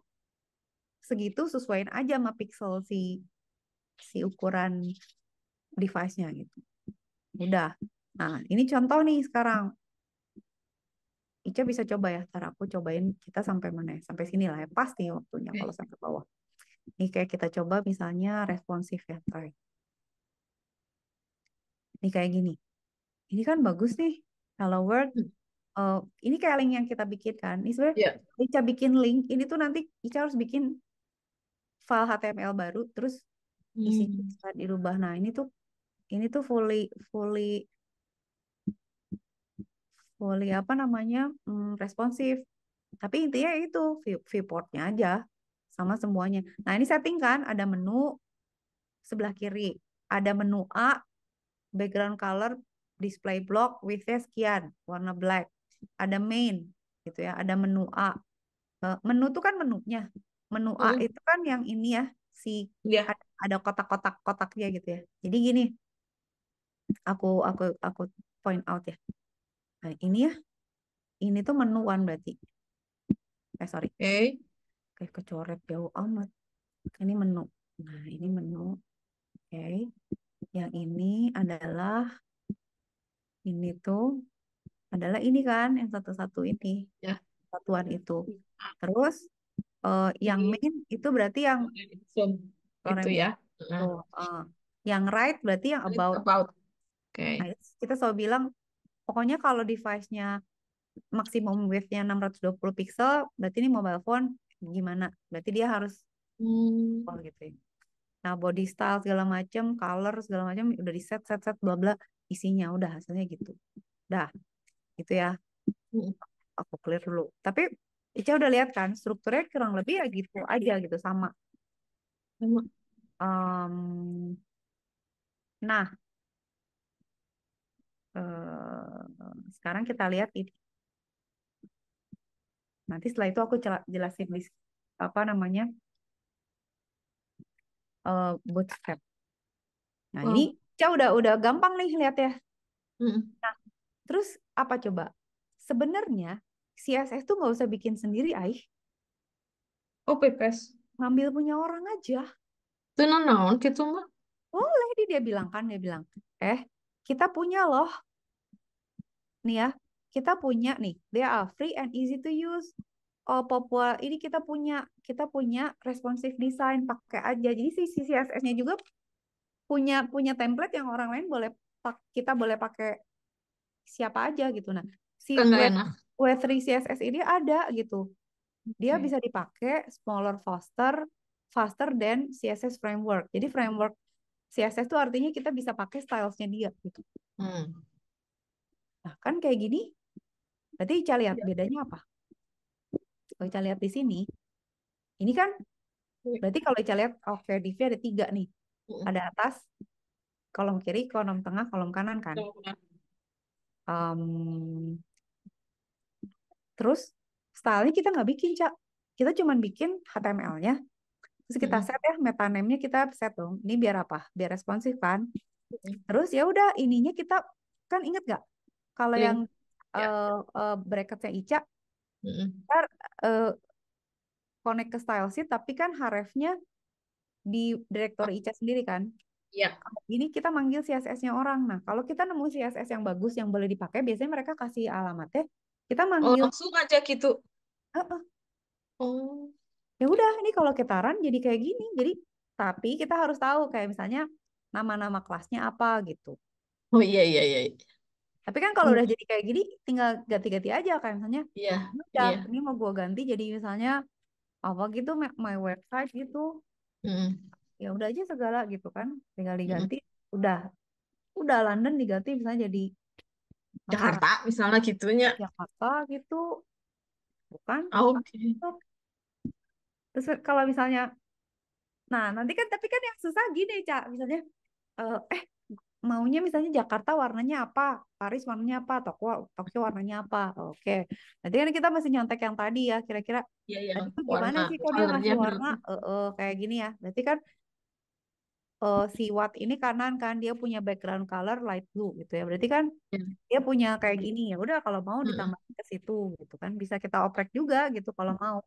segitu sesuaiin aja sama pixel si si ukuran device-nya gitu." Udah. Nah, ini contoh nih sekarang Ica bisa coba ya, ntar aku cobain kita sampai mana ya, sampai sini lah ya, pasti waktunya okay. kalau sampai bawah. Ini kayak kita coba misalnya responsif ya, try. Ini kayak gini. Ini kan bagus nih, hello world. Uh, ini kayak link yang kita bikin kan. Ini sebenarnya yeah. Ica bikin link, ini tuh nanti Ica harus bikin file HTML baru, terus isinya hmm. dirubah. Nah ini tuh ini tuh fully fully fully apa namanya hmm, responsif tapi intinya itu viewportnya aja sama semuanya nah ini setting kan ada menu sebelah kiri ada menu A background color display block with sekian warna black ada main gitu ya ada menu A eh, menu itu kan menunya menu A hmm. itu kan yang ini ya si yeah. ada kotak-kotak kotaknya gitu ya jadi gini aku aku aku point out ya Nah, ini ya. Ini tuh menu one berarti. Eh, sorry. Oke. Okay. Kayak kecoret jauh amat. Ini menu. Nah, ini menu. Oke. Okay. Yang ini adalah ini tuh adalah ini kan yang satu-satu ini. Ya. Satuan itu. Ah. Terus uh, yang main itu berarti yang itu ya. Tuh, uh, eh, yang right berarti yang about. about. Oke. Okay. Nah, kita selalu bilang Pokoknya kalau device-nya maksimum width-nya 620 pixel, berarti ini mobile phone gimana? Berarti dia harus hmm. Oh, gitu ya. Nah, body style segala macam, color segala macam udah di set set set bla bla isinya udah hasilnya gitu. Dah. Gitu ya. Hmm. Aku clear dulu. Tapi Ica udah lihat kan strukturnya kurang lebih ya gitu aja gitu sama. Um, nah, Eh, sekarang kita lihat ini. Nanti setelah itu aku jelasin list apa namanya uh, bootstrap. Nah oh. ini cah udah udah gampang nih lihat ya. Mm. Nah terus apa coba? Sebenarnya CSS tuh nggak usah bikin sendiri, Aih. Oh pepes. Ngambil punya orang aja. Itu non-non gitu mah. Boleh, dia bilang kan, dia bilang, eh kita punya loh, nih ya, kita punya nih, they are free and easy to use. Oh, Papua ini kita punya, kita punya responsive design pakai aja. Jadi si CSS-nya juga punya punya template yang orang lain boleh kita boleh pakai siapa aja gitu. Nah, si Web, 3 CSS ini ada gitu. Dia okay. Hmm. bisa dipakai smaller faster faster than CSS framework. Jadi framework CSS itu artinya kita bisa pakai stylesnya dia gitu. Hmm. Nah, kan kayak gini. Berarti Ica lihat iya. bedanya apa? Kalau Ica lihat di sini, ini kan iya. berarti kalau Ica lihat oh, oh, ada tiga nih. Hmm. Ada atas, kolom kiri, kolom tengah, kolom kanan kan. Um, terus stylenya kita nggak bikin, Cak. Kita cuma bikin HTML-nya Terus kita hmm. set ya metanemnya kita set dong. Ini biar apa? Biar responsif kan. Hmm. Terus ya udah ininya kita kan inget nggak kalau hmm. yang yeah. Ya. uh, uh, eh, bracketnya Ica, mm-hmm. kita uh, eh, connect ke style sih tapi kan harefnya di direktori Ica sendiri kan. Iya. Ini kita manggil CSS-nya orang. Nah, kalau kita nemu CSS yang bagus yang boleh dipakai, biasanya mereka kasih alamatnya. Kita oh, manggil oh, langsung aja gitu. Uh-uh. Oh ya udah ini kalau kita run jadi kayak gini jadi tapi kita harus tahu kayak misalnya nama-nama kelasnya apa gitu oh iya iya iya tapi kan kalau hmm. udah jadi kayak gini tinggal ganti-ganti aja kayak misalnya iya yeah, ya iya yeah. ini mau gue ganti jadi misalnya apa gitu my website gitu mm. ya udah aja segala gitu kan tinggal hmm. diganti mm. udah udah London diganti misalnya jadi Jakarta misalnya gitunya Jakarta gitu bukan oh, oke okay terus kalau misalnya nah nanti kan tapi kan yang susah gini cak misalnya uh, eh maunya misalnya Jakarta warnanya apa Paris warnanya apa Tokyo Tokyo warnanya apa oke okay. nanti kan kita masih nyontek yang tadi ya kira-kira ya, ya. gimana sih kok dia masih warna uh, uh, kayak gini ya berarti kan uh, si Wat ini kanan kan dia punya background color light blue gitu ya berarti kan ya. dia punya kayak gini ya udah kalau mau hmm. ditambahin ke situ gitu kan bisa kita oprek juga gitu kalau mau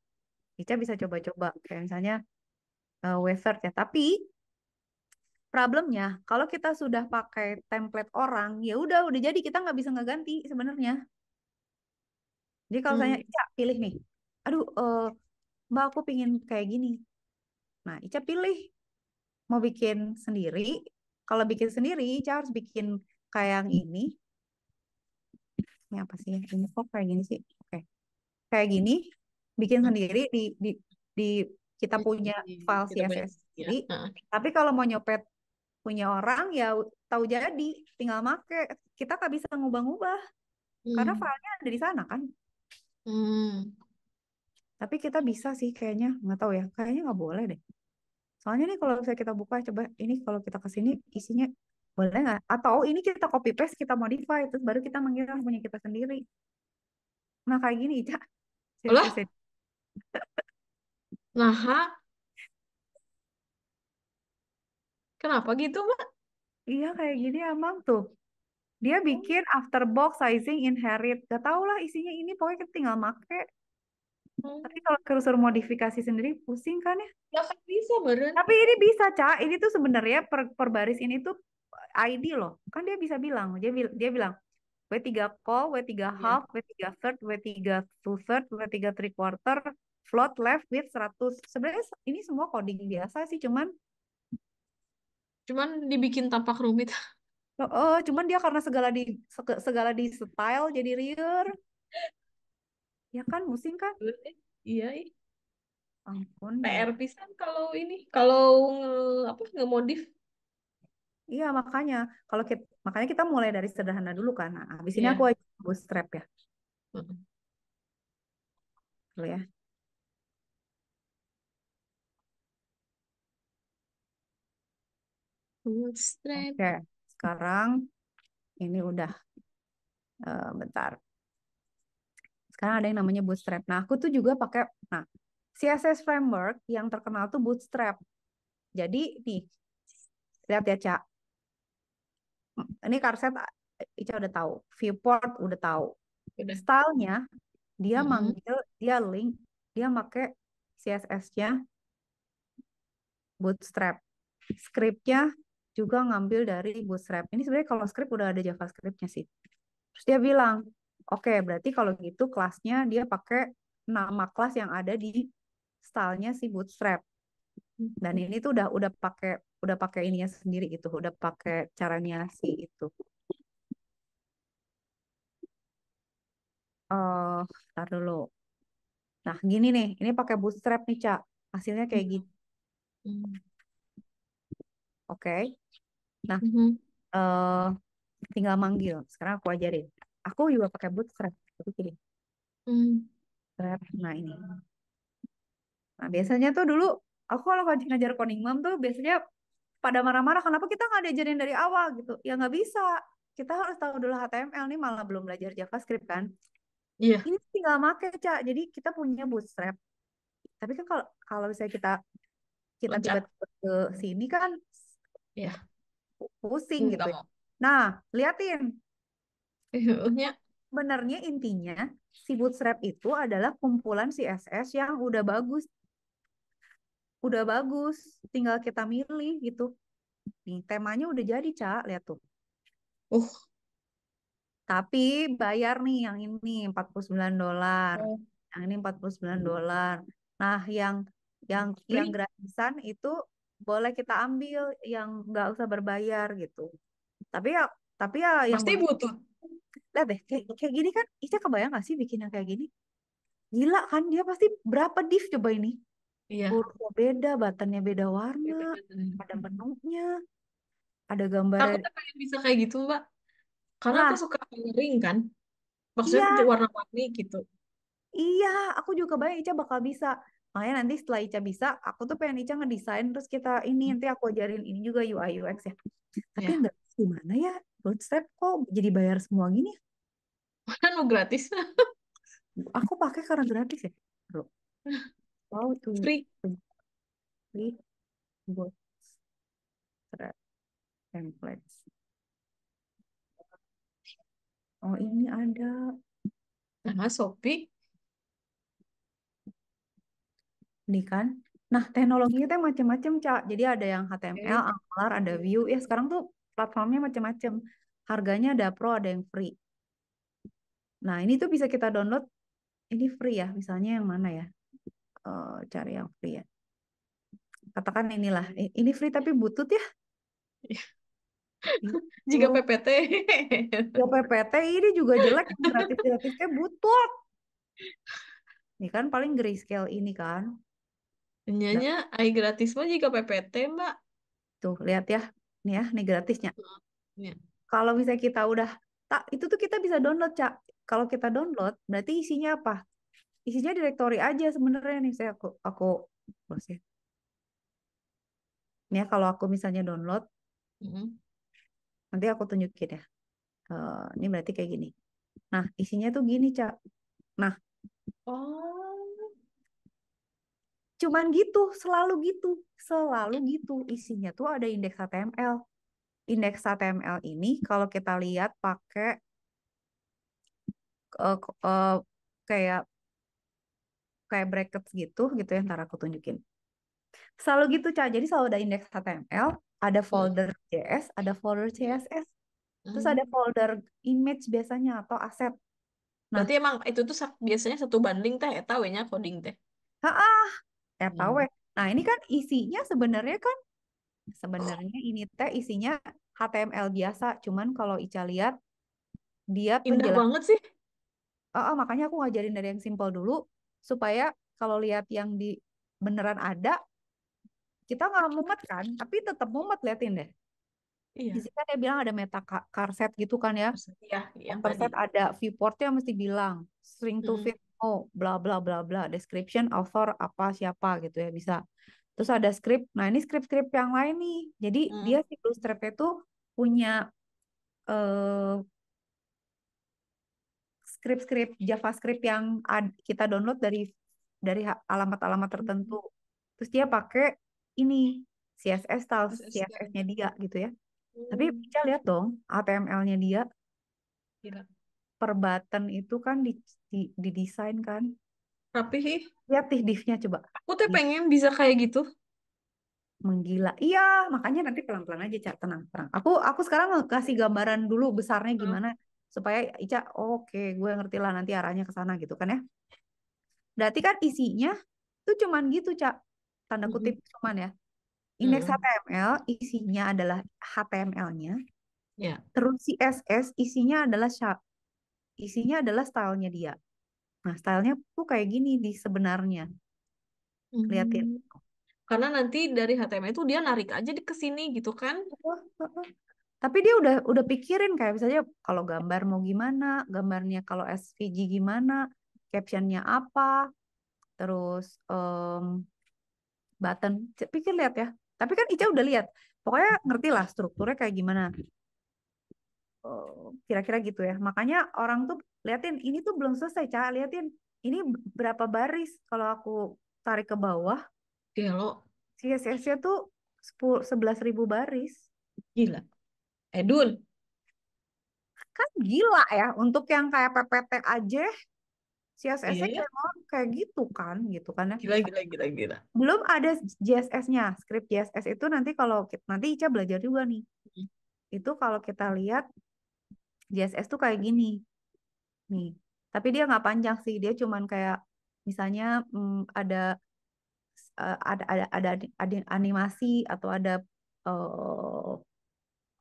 Ica bisa coba-coba kayak misalnya uh, eh, wavert ya. Tapi problemnya kalau kita sudah pakai template orang, ya udah udah jadi kita nggak bisa nggak ganti sebenarnya. Jadi kalau hmm. Ica pilih nih, aduh uh, Mbak aku pingin kayak gini. Nah Ica pilih mau bikin sendiri. Kalau bikin sendiri Ica harus bikin kayak yang ini. Ini apa sih? Ini kok kayak gini sih? Oke. Okay. Kayak gini, bikin hmm. sendiri di di, di kita iya, punya iya, iya. file CSS sendiri. Ya. Tapi kalau mau nyopet punya orang ya tahu jadi tinggal make kita nggak bisa ngubah-ngubah hmm. karena filenya ada di sana kan hmm. tapi kita bisa sih kayaknya nggak tahu ya kayaknya nggak boleh deh soalnya nih kalau saya kita buka coba ini kalau kita ke sini isinya boleh nggak atau ini kita copy paste kita modify terus baru kita mengira punya kita sendiri nah kayak gini Ica Nah, kenapa gitu, Mbak? Iya kayak gini emang tuh. Dia oh. bikin after box sizing inherit. Gak tau lah isinya ini pokoknya tinggal make. Hmm. Tapi kalau kursor modifikasi sendiri pusing kan ya? Gak kan bisa beren. Tapi ini bisa, Ca. Ini tuh sebenarnya per, per baris ini tuh eh, ID loh. Kan dia bisa bilang. Dia, dia bilang W3 call, W3 iya. half, yeah. W3 third, W3 two third, W3 three quarter, float left with 100. Sebenarnya ini semua coding biasa sih, cuman cuman dibikin tampak rumit. Oh, oh cuman dia karena segala di segala di style jadi rear Ya kan musing kan? Iya. Ampun. Ya. PR pisan kalau ini, kalau apa modif Iya, makanya kalau kita makanya kita mulai dari sederhana dulu kan. Nah, habis ini yeah. aku aja bootstrap ya. Mm -hmm. ya. Bootstrap. Oke, sekarang ini udah uh, bentar. Sekarang ada yang namanya Bootstrap. Nah, aku tuh juga pakai nah CSS framework yang terkenal tuh Bootstrap. Jadi nih, lihat ya cak. Ini Karset Ica udah tahu, viewport udah tahu. Udah. Stylenya dia hmm. manggil, dia link, dia pakai CSS-nya Bootstrap. Script-nya juga ngambil dari Bootstrap. Ini sebenarnya kalau script udah ada JavaScript-nya sih. Terus dia bilang, oke okay, berarti kalau gitu kelasnya dia pakai nama kelas yang ada di stylenya si Bootstrap. Dan ini tuh udah udah pakai udah pakai ininya sendiri gitu, udah pakai caranya si itu. Eh, uh, tar dulu. Nah, gini nih, ini pakai bootstrap nih, Cak. Hasilnya kayak hmm. gini. Hmm. Oke. Okay. Nah, mm -hmm. uh, tinggal manggil. Sekarang aku ajarin. Aku juga pakai bootstrap. Jadi gini. Mm. Nah ini. Nah biasanya tuh dulu aku kalau ngajar koning mam tuh biasanya pada marah-marah kenapa kita nggak diajarin dari awal gitu. Ya nggak bisa. Kita harus tahu dulu HTML nih malah belum belajar JavaScript kan. Iya. Yeah. Ini tinggal make cak. Jadi kita punya bootstrap. Tapi kan kalau kalau misalnya kita kita tiba-tiba ke sini kan Iya. Pusing gitu. Ya. Nah, liatin. Iya, benernya intinya si bootstrap itu adalah kumpulan CSS yang udah bagus. Udah bagus, tinggal kita milih gitu. Nih, temanya udah jadi, Cak. Lihat tuh. Uh. Tapi bayar nih yang ini 49 dolar. Uh. Yang ini 49 dolar. Nah, yang yang yang gratisan itu boleh kita ambil yang nggak usah berbayar gitu tapi ya tapi ya yang pasti butuh lah deh kayak, kayak gini kan Ica kebayang gak sih bikin yang kayak gini gila kan dia pasti berapa div coba ini iya. Urutnya beda batannya beda warna beda, ada hmm. menunya ada gambar aku tuh pengen bisa kayak gitu mbak karena nah. aku suka coloring kan maksudnya iya. warna-warni gitu iya aku juga bayang Ica bakal bisa makanya nanti setelah Ica bisa aku tuh pengen Ica ngedesain terus kita ini hmm. nanti aku ajarin ini juga UI UX ya tapi yeah. enggak gimana ya bootstrap kok jadi bayar semua gini kan mau gratis aku pakai karena gratis ya bro wow tuh free free bootstrap templates oh ini ada Nama Shopee nih kan. Nah, teknologinya iya. teh macam-macam, Cak. Jadi ada yang HTML, okay. Angular, ada view Ya, sekarang tuh platformnya macam-macam. Harganya ada pro, ada yang free. Nah, ini tuh bisa kita download. Ini free ya, misalnya yang mana ya? Uh, cari yang free ya. Katakan inilah, ini free tapi butut ya. Iya. Gitu. Jika PPT. Jika PPT ini juga jelek, gratis-gratisnya butut. Ini kan paling grayscale ini kan. Nyanya, ai gratis mah jika PPT, Mbak. Tuh, lihat ya. Nih ya, nih gratisnya. Ya. Kalau misalnya kita udah tak itu tuh kita bisa download, Cak. Kalau kita download, berarti isinya apa? Isinya direktori aja sebenarnya nih saya aku aku bos ya. Nih ya, kalau aku misalnya download, mm -hmm. nanti aku tunjukin ya. Uh, ini berarti kayak gini. Nah, isinya tuh gini, Cak. Nah. Oh cuman gitu selalu gitu selalu gitu isinya tuh ada indeks HTML indeks HTML ini kalau kita lihat pakai uh, uh, kayak kayak bracket gitu gitu ya ntar aku tunjukin selalu gitu cah jadi selalu ada indeks HTML hmm. ada folder JS ada folder CSS terus hmm. ada folder image biasanya atau aset nah, berarti emang itu tuh biasanya satu banding teh eta coding teh ah RKW. Iya. Hmm. Eh, nah, ini kan isinya sebenarnya kan sebenarnya ini teh isinya HTML biasa, cuman kalau Ica lihat dia indah banget sih. Uh, uh, makanya aku ngajarin dari yang simple dulu supaya kalau lihat yang di beneran ada kita nggak mumet kan, tapi tetap mumet liatin deh. Iya. Di sini kan dia bilang ada meta car set gitu kan ya. Iya, iya, yang perset. set ada viewportnya mesti bilang string to fit hmm oh bla bla bla bla description author apa siapa gitu ya bisa terus ada script nah ini script-script yang lain nih jadi hmm. dia si script itu punya uh, script-script JavaScript yang kita download dari dari alamat-alamat tertentu hmm. terus dia pakai ini CSS style CSS-nya dia gitu ya hmm. tapi bisa lihat dong HTML-nya dia Gila per button itu kan di, di, didesain kan tapi ya lihat divnya coba aku tuh pengen bisa kayak gitu menggila iya makanya nanti pelan pelan aja cak tenang tenang aku aku sekarang kasih gambaran dulu besarnya gimana hmm. supaya Ica oke okay, gue ngerti lah nanti arahnya ke sana gitu kan ya berarti kan isinya tuh cuman gitu cak tanda kutip hmm. cuman ya indeks hmm. HTML isinya adalah HTML-nya yeah. terus CSS isinya adalah isinya adalah stylenya dia. Nah, stylenya tuh kayak gini di sebenarnya. Liatin. Hmm. Karena nanti dari HTML itu dia narik aja di kesini gitu kan. Tapi dia udah udah pikirin kayak misalnya kalau gambar mau gimana, gambarnya kalau SVG gimana, captionnya apa, terus um, button, pikir lihat ya. Tapi kan Ica udah lihat, pokoknya ngerti lah strukturnya kayak gimana. Eh, kira-kira gitu ya. Makanya orang tuh liatin ini tuh belum selesai, Ca. Liatin ini berapa baris kalau aku tarik ke bawah. lo. CSS-nya tuh 10, 11 ribu baris. Gila. Edun. Eh, kan gila ya untuk yang kayak PPT aja CSS-nya iya, kayak, iya. kayak gitu kan, gitu kan ya. Gila, gila, gila, gila. Belum ada JSS-nya. Script JSS itu nanti kalau nanti Ica belajar juga nih. Hmm. Itu kalau kita lihat JSS tuh kayak gini. Nih. Tapi dia nggak panjang sih, dia cuman kayak misalnya hmm, ada ada ada ada ada animasi atau ada uh,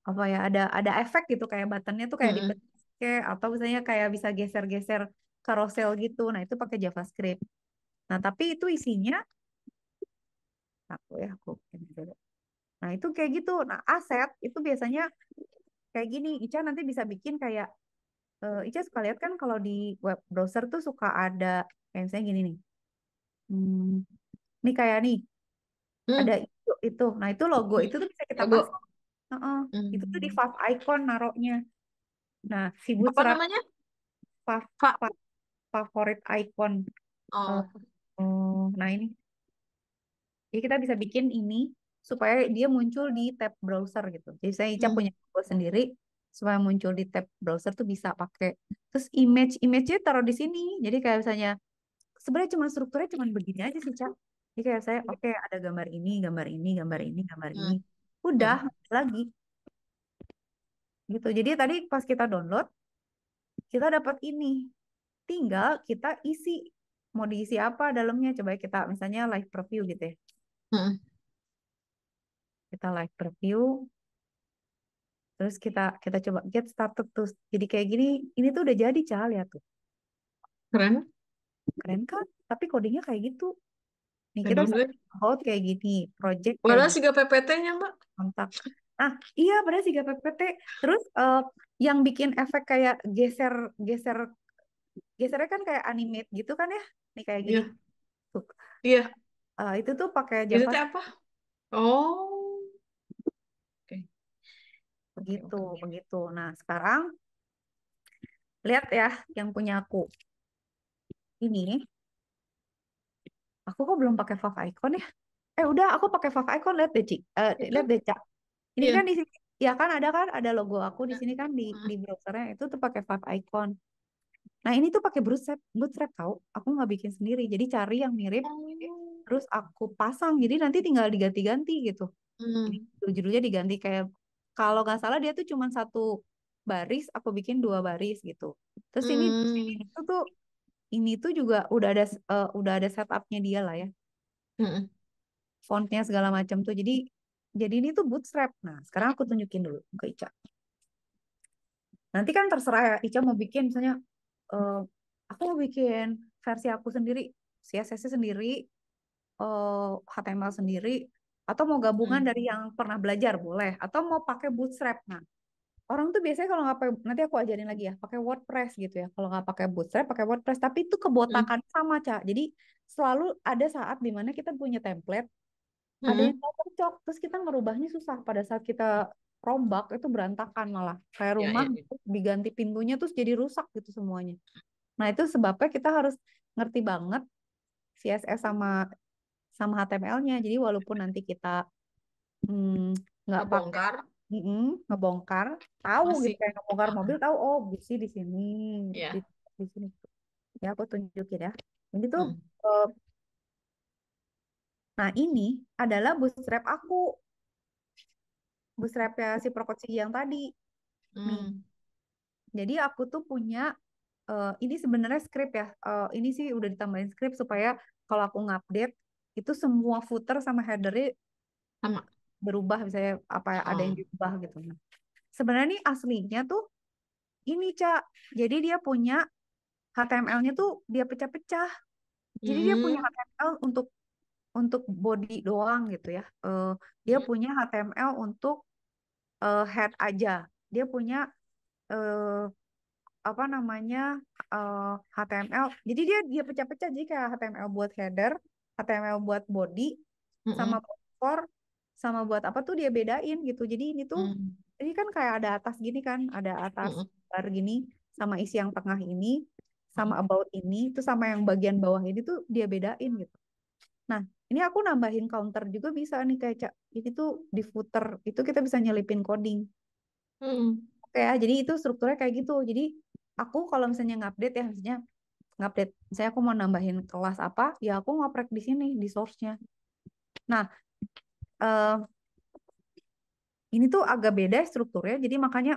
apa ya ada ada efek gitu kayak buttonnya tuh kayak mm -hmm. dipetik atau misalnya kayak bisa geser-geser carousel gitu nah itu pakai JavaScript nah tapi itu isinya aku ya aku nah itu kayak gitu nah aset itu biasanya kayak gini Ica nanti bisa bikin kayak uh, Ica suka lihat kan kalau di web browser tuh suka ada kayak misalnya gini nih hmm, nih kayak nih hmm. ada itu itu nah itu logo hmm. itu tuh bisa kita logo. pasang uh -uh. Hmm. itu tuh di fav icon naroknya nah si apa namanya fav, fav, fav favorit icon oh. oh nah ini jadi kita bisa bikin ini supaya dia muncul di tab browser gitu. Jadi saya Ica hmm. punya Google sendiri supaya muncul di tab browser tuh bisa pakai. Terus image-image-nya taruh di sini. Jadi kayak misalnya sebenarnya cuma strukturnya cuma begini aja sih, Cak. Jadi kayak saya iya. oke okay, ada gambar ini, gambar ini, gambar ini, gambar hmm. ini. Udah hmm. lagi. Gitu. Jadi tadi pas kita download kita dapat ini. Tinggal kita isi mau diisi apa dalamnya coba kita misalnya live preview gitu ya. Hmm kita live preview terus kita kita coba get started terus jadi kayak gini ini tuh udah jadi cah lihat ya tuh keren keren kan tapi codingnya kayak gitu nih kita hot kayak gini project sih gak PPT-nya mbak mantap ah iya padahal sih PPT terus uh, yang bikin efek kayak geser geser gesernya kan kayak animate gitu kan ya nih kayak gini iya yeah. Iya. uh, itu tuh pakai Java apa oh begitu okay, begitu nah sekarang lihat ya yang punya aku ini aku kok belum pakai fav icon ya eh udah aku pakai fav icon lihat deh cik uh, eh, lihat deh cak ini yeah. kan di sini ya kan ada kan ada logo aku di iya. sini kan di di browsernya itu tuh pakai fav icon nah ini tuh pakai bootstrap bootstrap tau aku nggak bikin sendiri jadi cari yang mirip oh. terus aku pasang jadi nanti tinggal diganti-ganti gitu hmm. Jadi, judulnya diganti kayak kalau nggak salah dia tuh cuma satu baris aku bikin dua baris gitu terus ini hmm. ini tuh, tuh ini tuh juga udah ada uh, udah ada setupnya dia lah ya hmm. fontnya segala macam tuh jadi jadi ini tuh bootstrap nah sekarang aku tunjukin dulu ke Ica nanti kan terserah ya Ica mau bikin misalnya uh, aku mau bikin versi aku sendiri CSS sendiri uh, eh, HTML sendiri atau mau gabungan hmm. dari yang pernah belajar boleh atau mau pakai bootstrap nah orang tuh biasanya kalau nggak nanti aku ajarin lagi ya pakai WordPress gitu ya kalau nggak pakai bootstrap pakai WordPress tapi itu hmm. kebotakan hmm. sama cak jadi selalu ada saat dimana kita punya template hmm. ada yang nggak cocok terus kita ngerubahnya susah pada saat kita rombak itu berantakan malah kayak ya, rumah ya, ya, ya. diganti pintunya terus jadi rusak gitu semuanya nah itu sebabnya kita harus ngerti banget CSS sama sama HTML-nya. Jadi walaupun nanti kita hmm, nggak hmm, bongkar, mm -mm, ngebongkar, tahu Masih. gitu kayak ngebongkar mobil tahu oh busi di sini, yeah. di, di sini. Ya aku tunjukin ya. Ini tuh hmm. uh, Nah, ini adalah bootstrap aku. ya si Prokotsi yang tadi. Hmm. Jadi aku tuh punya, uh, ini sebenarnya script ya. Uh, ini sih udah ditambahin script supaya kalau aku ngupdate, itu semua footer sama headernya sama berubah misalnya apa oh. ada yang ah. diubah gitu. Nah, sebenarnya ini aslinya tuh ini Cak. Jadi dia punya HTML-nya tuh dia pecah-pecah. Jadi hmm. dia punya HTML hmm. untuk untuk body doang gitu ya. Uh, dia hmm. punya HTML untuk uh, head aja. Dia punya uh, apa namanya uh, HTML. Jadi dia dia pecah-pecah jadi kayak HTML buat header, HTML buat body mm -hmm. sama core sama buat apa tuh dia bedain gitu. Jadi ini tuh mm. ini kan kayak ada atas gini kan, ada atas mm. bar gini sama isi yang tengah ini sama about ini itu sama yang bagian bawah ini tuh dia bedain gitu. Nah, ini aku nambahin counter juga bisa nih kayak cak. ini tuh di footer itu kita bisa nyelipin coding. Mm -hmm. Oke ya, jadi itu strukturnya kayak gitu. Jadi aku kalau misalnya ngupdate ya misalnya ngupdate misalnya aku mau nambahin kelas apa ya aku ngoprek di sini di source-nya nah uh, ini tuh agak beda strukturnya jadi makanya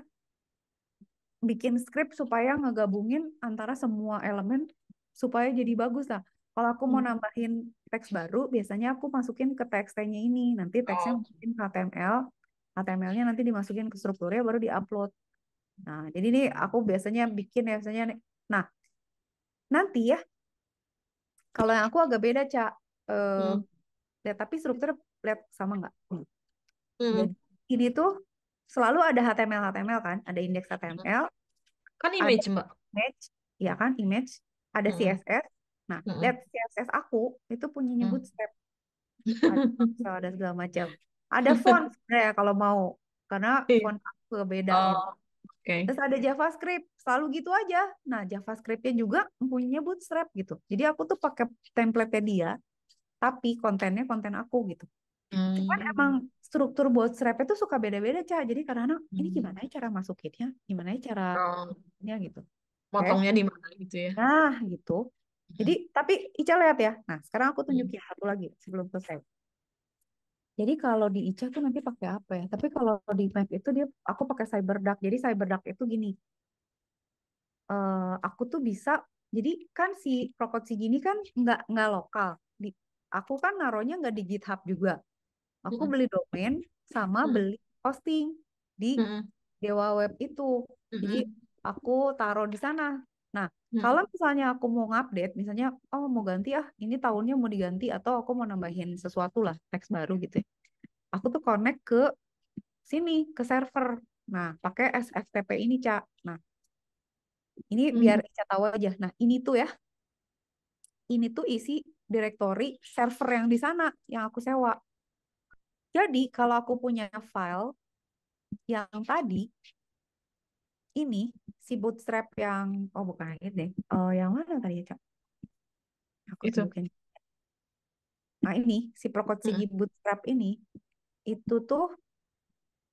bikin script supaya ngegabungin antara semua elemen supaya jadi bagus lah kalau aku mau hmm. nambahin teks baru, biasanya aku masukin ke teksnya ini. Nanti teksnya oh. masukin HTML, HTML-nya nanti dimasukin ke strukturnya baru diupload. Nah, jadi ini aku biasanya bikin ya biasanya. Nah, nanti ya kalau yang aku agak beda cak uh, hmm. ya, tapi struktur lihat sama nggak hmm. ini tuh selalu ada HTML kan? hmm. HTML kan ada indeks HTML kan image ada mbak image ya kan image ada hmm. CSS nah hmm. lihat CSS aku itu punya hmm. nyebut hmm. step ada, ada segala macam ada font ya kalau mau karena iya. font aku beda oh. Gitu. Okay. Terus ada JavaScript, selalu gitu aja. Nah, JavaScriptnya juga punya Bootstrap gitu. Jadi aku tuh pakai template dia, tapi kontennya konten aku gitu. Hmm. Cuman emang struktur Bootstrap itu suka beda-beda, Cah. Jadi karena hmm. ini gimana ya cara masukinnya, gimana ya cara oh. gitu. okay. di mana gitu ya. Nah, gitu. Jadi, hmm. tapi Ica lihat ya. Nah, sekarang aku hmm. tunjukin hmm. satu lagi sebelum selesai. Jadi kalau di ICA tuh nanti pakai apa ya? Tapi kalau di Map itu dia aku pakai CyberDuck. Jadi CyberDuck itu gini. Uh, aku tuh bisa jadi kan si Crocod si gini kan nggak nggak lokal. Di, aku kan naronya nggak di GitHub juga. Aku beli domain sama beli hosting di Dewa Web itu. Jadi aku taruh di sana Nah, hmm. kalau misalnya aku mau update misalnya oh mau ganti ah, ini tahunnya mau diganti atau aku mau nambahin sesuatu lah, teks baru gitu. Ya. Aku tuh connect ke sini, ke server. Nah, pakai SFTP ini, ca Nah, ini hmm. biar Ica tahu aja. Nah, ini tuh ya. Ini tuh isi direktori server yang di sana yang aku sewa. Jadi, kalau aku punya file yang tadi, ini si bootstrap yang oh bukan ini deh. oh yang mana tadi ya, Cak? Aku itu. Mungkin. Nah, ini si Prokotsugi hmm. Nah. bootstrap ini itu tuh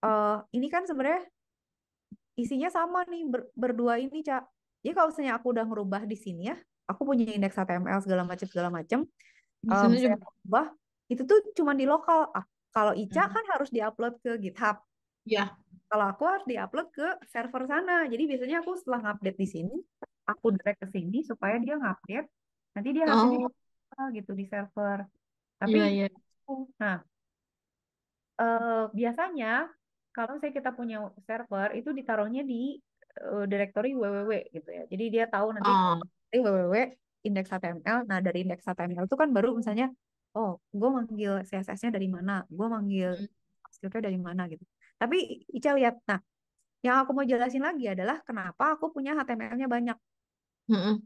uh, ini kan sebenarnya isinya sama nih ber berdua ini, Cak. Jadi kalau misalnya aku udah ngerubah di sini ya, aku punya indeks HTML segala macam segala macam. Um, saya ubah itu tuh cuma di lokal. Ah, kalau Ica hmm. kan harus diupload ke GitHub. Ya. Kalau aku harus diupload ke server sana. Jadi biasanya aku setelah ngupdate di sini, aku drag ke sini supaya dia ngupdate. Nanti dia hasilnya oh. gitu di server. Tapi ya, ya. nah eh, biasanya kalau saya kita punya server itu ditaruhnya di uh, eh, direktori www gitu ya. Jadi dia tahu nanti oh. www index. HTML. Nah, dari index. HTML itu kan baru misalnya oh, gue manggil CSS-nya dari mana? Gue manggil hmm. script nya dari mana gitu. Tapi Ica lihat, nah yang aku mau jelasin lagi adalah kenapa aku punya HTML-nya banyak. Mm -hmm.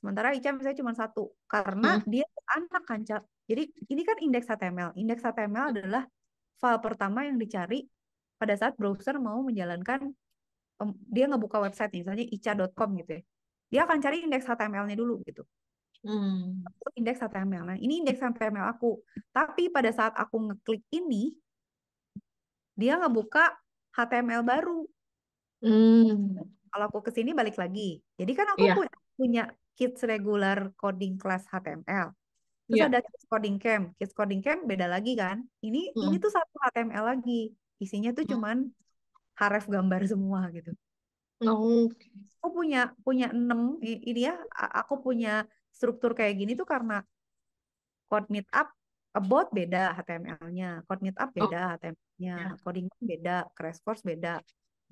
Sementara Ica misalnya cuma satu, karena mm -hmm. dia anak kan, Jadi ini kan indeks HTML. Indeks HTML adalah file pertama yang dicari pada saat browser mau menjalankan um, dia ngebuka website nih, misalnya ica.com gitu ya. Dia akan cari indeks HTML-nya dulu gitu. Hmm. Indeks HTML. Nah, ini indeks HTML aku. Tapi pada saat aku ngeklik ini, dia ngebuka HTML baru. Hmm. Kalau aku kesini balik lagi. Jadi kan aku yeah. punya, punya kids regular coding class HTML. Terus yeah. ada kids coding camp. Kids coding camp beda lagi kan. Ini hmm. ini tuh satu HTML lagi. Isinya tuh hmm. cuman haref gambar semua gitu. Oh. Aku punya punya enam ini ya. Aku punya struktur kayak gini tuh karena code meetup about beda HTML-nya, code meetup beda oh. HTML-nya, yeah. coding beda, crash course beda,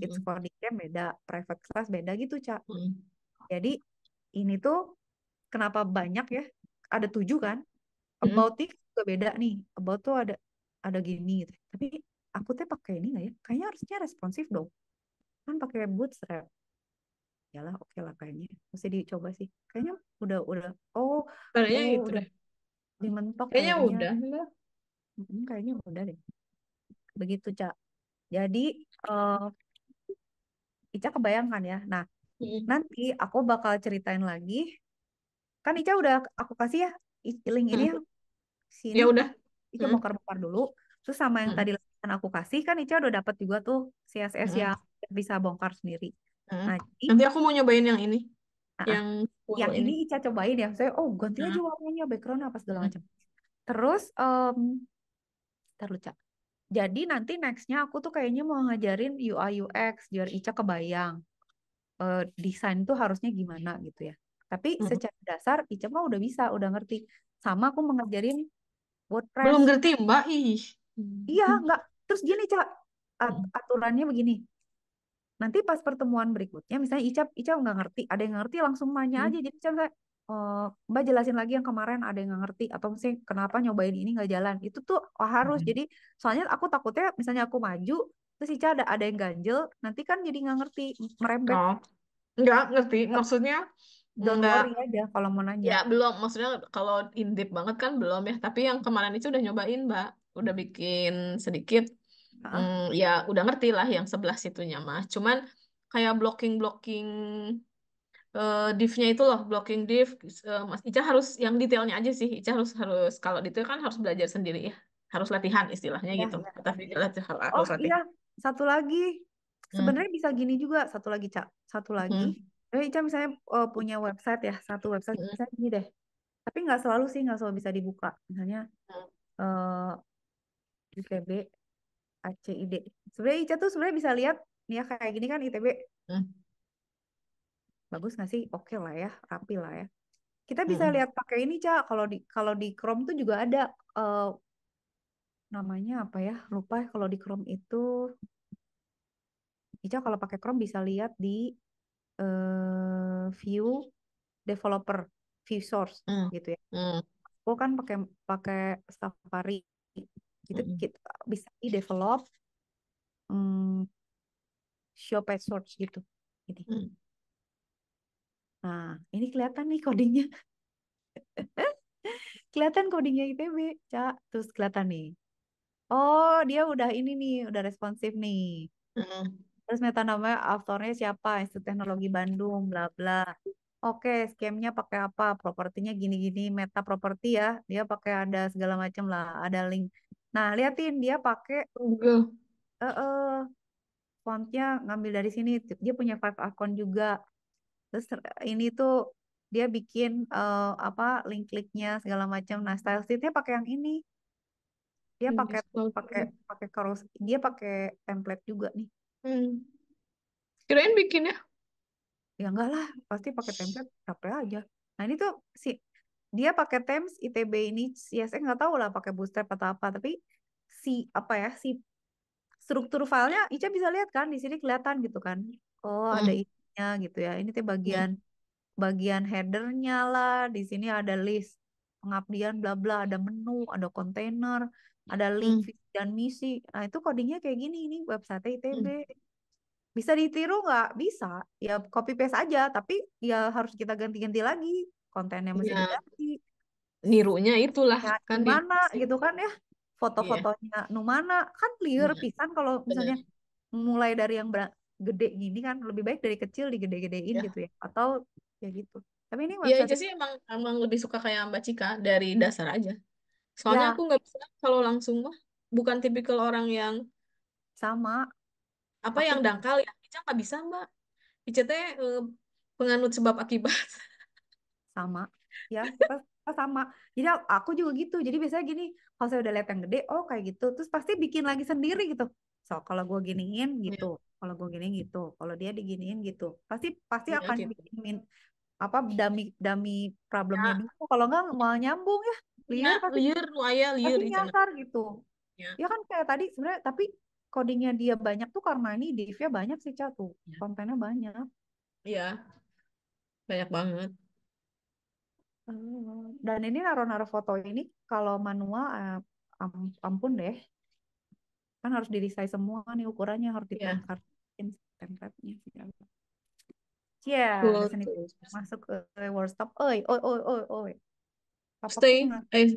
it's mm. coding camp beda, private class beda gitu, Cak. Mm. Jadi ini tuh kenapa banyak ya? Ada tujuh kan? About mm. juga beda nih. About tuh ada ada gini gitu. Tapi aku teh pakai ini nggak ya? Kayaknya harusnya responsif dong. Kan pakai bootstrap ya lah oke okay lah kayaknya mesti dicoba sih kayaknya udah udah oh kayaknya oh, itu udah deh. Di mentok kayaknya kayaknya. udah. Hmm, kayaknya udah deh. Begitu, Cak. Jadi, uh, Ica kebayangkan ya. Nah, hmm. nanti aku bakal ceritain lagi. Kan Ica udah aku kasih ya link ini hmm. sini. Ya udah. Ica hmm. mau bakar dulu. Terus sama yang hmm. tadi kan aku kasih kan Ica udah dapat juga tuh CSS hmm. yang bisa bongkar sendiri. Hmm. Nah, nanti aku mau nyobain yang ini yang yang ini Ica cobain ya saya oh ganti aja warnanya background apa segala macam terus um, jadi nanti nextnya aku tuh kayaknya mau ngajarin UI UX biar Ica kebayang uh, desain tuh harusnya gimana gitu ya tapi hmm. secara dasar Ica mah udah bisa udah ngerti sama aku mengajarin WordPress belum ngerti mbak ih iya hmm. nggak terus gini cak. Hmm. aturannya begini Nanti pas pertemuan berikutnya, misalnya Icap, Icap nggak ngerti, ada yang ngerti langsung nanya hmm. aja. Jadi Icap saya, eh, Mbak jelasin lagi yang kemarin ada yang nggak ngerti atau misalnya kenapa nyobain ini nggak jalan. Itu tuh oh, harus. Hmm. Jadi soalnya aku takutnya misalnya aku maju, terus Ica ada ada yang ganjel, nanti kan jadi nggak ngerti merembet. Oh, nggak ngerti. Maksudnya Don't worry aja kalau mau nanya. Ya, belum. Maksudnya kalau in-depth banget kan belum ya. Tapi yang kemarin itu udah nyobain, Mbak. Udah bikin sedikit Hmm, ya udah ngerti lah yang sebelah situnya mah. Cuman kayak blocking-blocking uh, divnya itu loh, blocking div. Uh, Mas Ica harus yang detailnya aja sih. Ica harus harus kalau detail kan harus belajar sendiri ya. Harus latihan istilahnya Ya, gitu. ya. Tapi latihan Oh latihan. iya, satu lagi. Hmm. Sebenarnya bisa gini juga, satu lagi, Cak. Satu lagi. Hmm. Eh, Ica misalnya eh, punya website ya, satu website hmm, misalnya gini deh. Tapi nggak selalu sih, nggak selalu bisa dibuka. Misalnya hmm. eh UTB ACID. Sebenarnya Ica tuh sebenarnya bisa lihat nih ya kayak gini kan ITB. Hmm. Bagus nggak sih? Oke okay lah ya, rapi lah ya. Kita bisa hmm. lihat pakai ini, Ca. Kalau di kalau di Chrome tuh juga ada uh, namanya apa ya? Lupa ya kalau di Chrome itu Ica kalau pakai Chrome bisa lihat di uh, view developer, view source hmm. gitu ya. Hmm. Aku kan pakai pakai Safari gitu mm -hmm. kita bisa di develop um, mm, show password gitu ini gitu. mm. nah ini kelihatan nih codingnya kelihatan codingnya ITB cak terus kelihatan nih oh dia udah ini nih udah responsif nih mm. terus meta namanya autornya siapa Institut Teknologi Bandung bla bla Oke, okay, skemnya pakai apa? Propertinya gini-gini, meta properti ya. Dia pakai ada segala macam lah, ada link Nah, liatin dia pakai Google. Eh, uh, uh, fontnya ngambil dari sini. Dia punya five account juga. Terus ini tuh dia bikin uh, apa link kliknya segala macam. Nah, style sheetnya pakai yang ini. Dia hmm, pakai pakai pakai cross. Dia pakai template juga nih. Hmm. Kirain bikinnya? Ya enggak lah, pasti pakai template capek aja. Nah, ini tuh si dia pakai Thames ITB ini ya saya nggak tahu lah pakai booster atau apa tapi si apa ya si struktur filenya Ica bisa lihat kan di sini kelihatan gitu kan oh hmm. ada isinya gitu ya ini tuh iya. bagian hmm. bagian headernya lah di sini ada list pengabdian bla bla ada menu ada kontainer ada link hmm. dan misi nah itu codingnya kayak gini ini website ITB hmm bisa ditiru nggak bisa ya copy paste aja tapi ya harus kita ganti-ganti lagi kontennya mesti iya. ya. diganti nirunya itulah nah, kan mana gitu kan ya iya. foto-fotonya yeah. mana kan liur yeah. pisan kalau misalnya Bener. mulai dari yang gede gini kan lebih baik dari kecil digede-gedein yeah. gitu ya atau ya gitu tapi ini ya aja sih emang emang lebih suka kayak Mbak Cika dari dasar aja soalnya yeah. aku nggak bisa kalau langsung mah bukan tipikal orang yang sama apa aku yang dangkal ya Ica nggak bisa Mbak Ica teh penganut sebab akibat sama ya kita, kita sama jadi aku juga gitu jadi biasanya gini kalau saya udah lihat yang gede oh kayak gitu terus pasti bikin lagi sendiri gitu so kalau gue giniin iya. gitu yeah. kalau gue giniin gitu kalau dia diginiin gitu pasti pasti yeah, akan gitu. bikin min, apa dami dami problemnya yeah. kalau nggak mau nyambung ya liar yeah, pasti, liar waya liar pasti nyasar gitu yeah. ya kan kayak tadi sebenarnya tapi codingnya dia banyak tuh karena ini divnya banyak sih catu yeah. Iya. kontennya banyak iya yeah. banyak banget Oh. Dan ini naruh-naruh foto ini kalau manual eh, ampun deh. Kan harus di-resize semua nih ukurannya harus ditempelin yeah. nya segala. Yeah, masuk ke reward stop, Oi, oi, oi, oi, oi. Stay. Eh,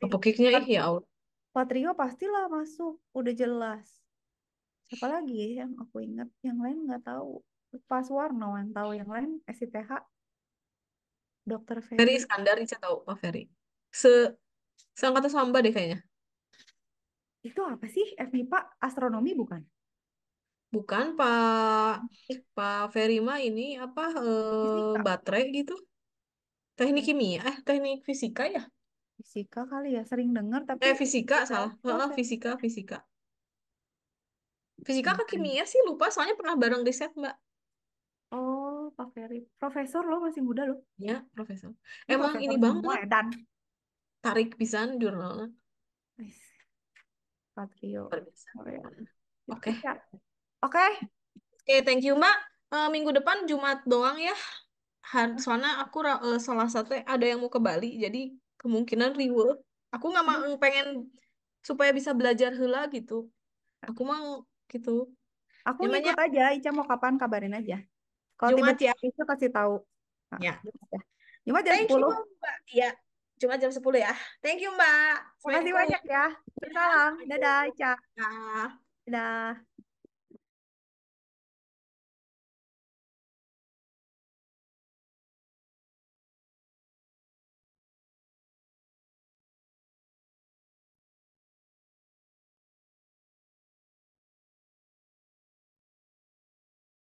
apa kicknya ih ya Allah. Patrio pastilah masuk, udah jelas. Apalagi ya yang aku ingat? Yang lain nggak tahu. Pas Warno yang tahu, yang lain STH. Dokter Ferry Ferry. Iskandar Ica tahu Pak oh, Ferry se seangkatan sama deh kayaknya Itu apa sih FMIPA? Astronomi bukan? bukan Pak Pak Ferry mah ini apa e, baterai gitu teknik hmm. kimia eh teknik fisika ya Fisika kali ya, sering dengar tapi eh fisika salah oh, fisika fisika fisika ke kimia sih lupa soalnya pernah bareng riset Mbak Pak Ferry. Profesor lo masih muda lo? Ya, profesor. Ini Emang profesor ini banget. Dan tarik pisan jurnalnya. Patrio. Oh, iya. Oke. Ya. Oke. Oke. thank you, Mbak. Uh, minggu depan Jumat doang ya. Har soalnya aku uh, salah satu ada yang mau ke Bali, jadi kemungkinan riwe. Aku nggak mau pengen supaya bisa belajar hula gitu. Aku mau gitu. Aku Namanya... ikut aja, Ica mau kapan kabarin aja. Kalau Jumat tiba -tiba ya. Itu kasih tahu. Ah, ya. Cuma ya. jam Thank 10. You, Mbak. Ya. Cuma jam 10 ya. Thank you, Mbak. Terima kasih banyak ya. Salam. Dadah, Ica. Dadah. Dadah.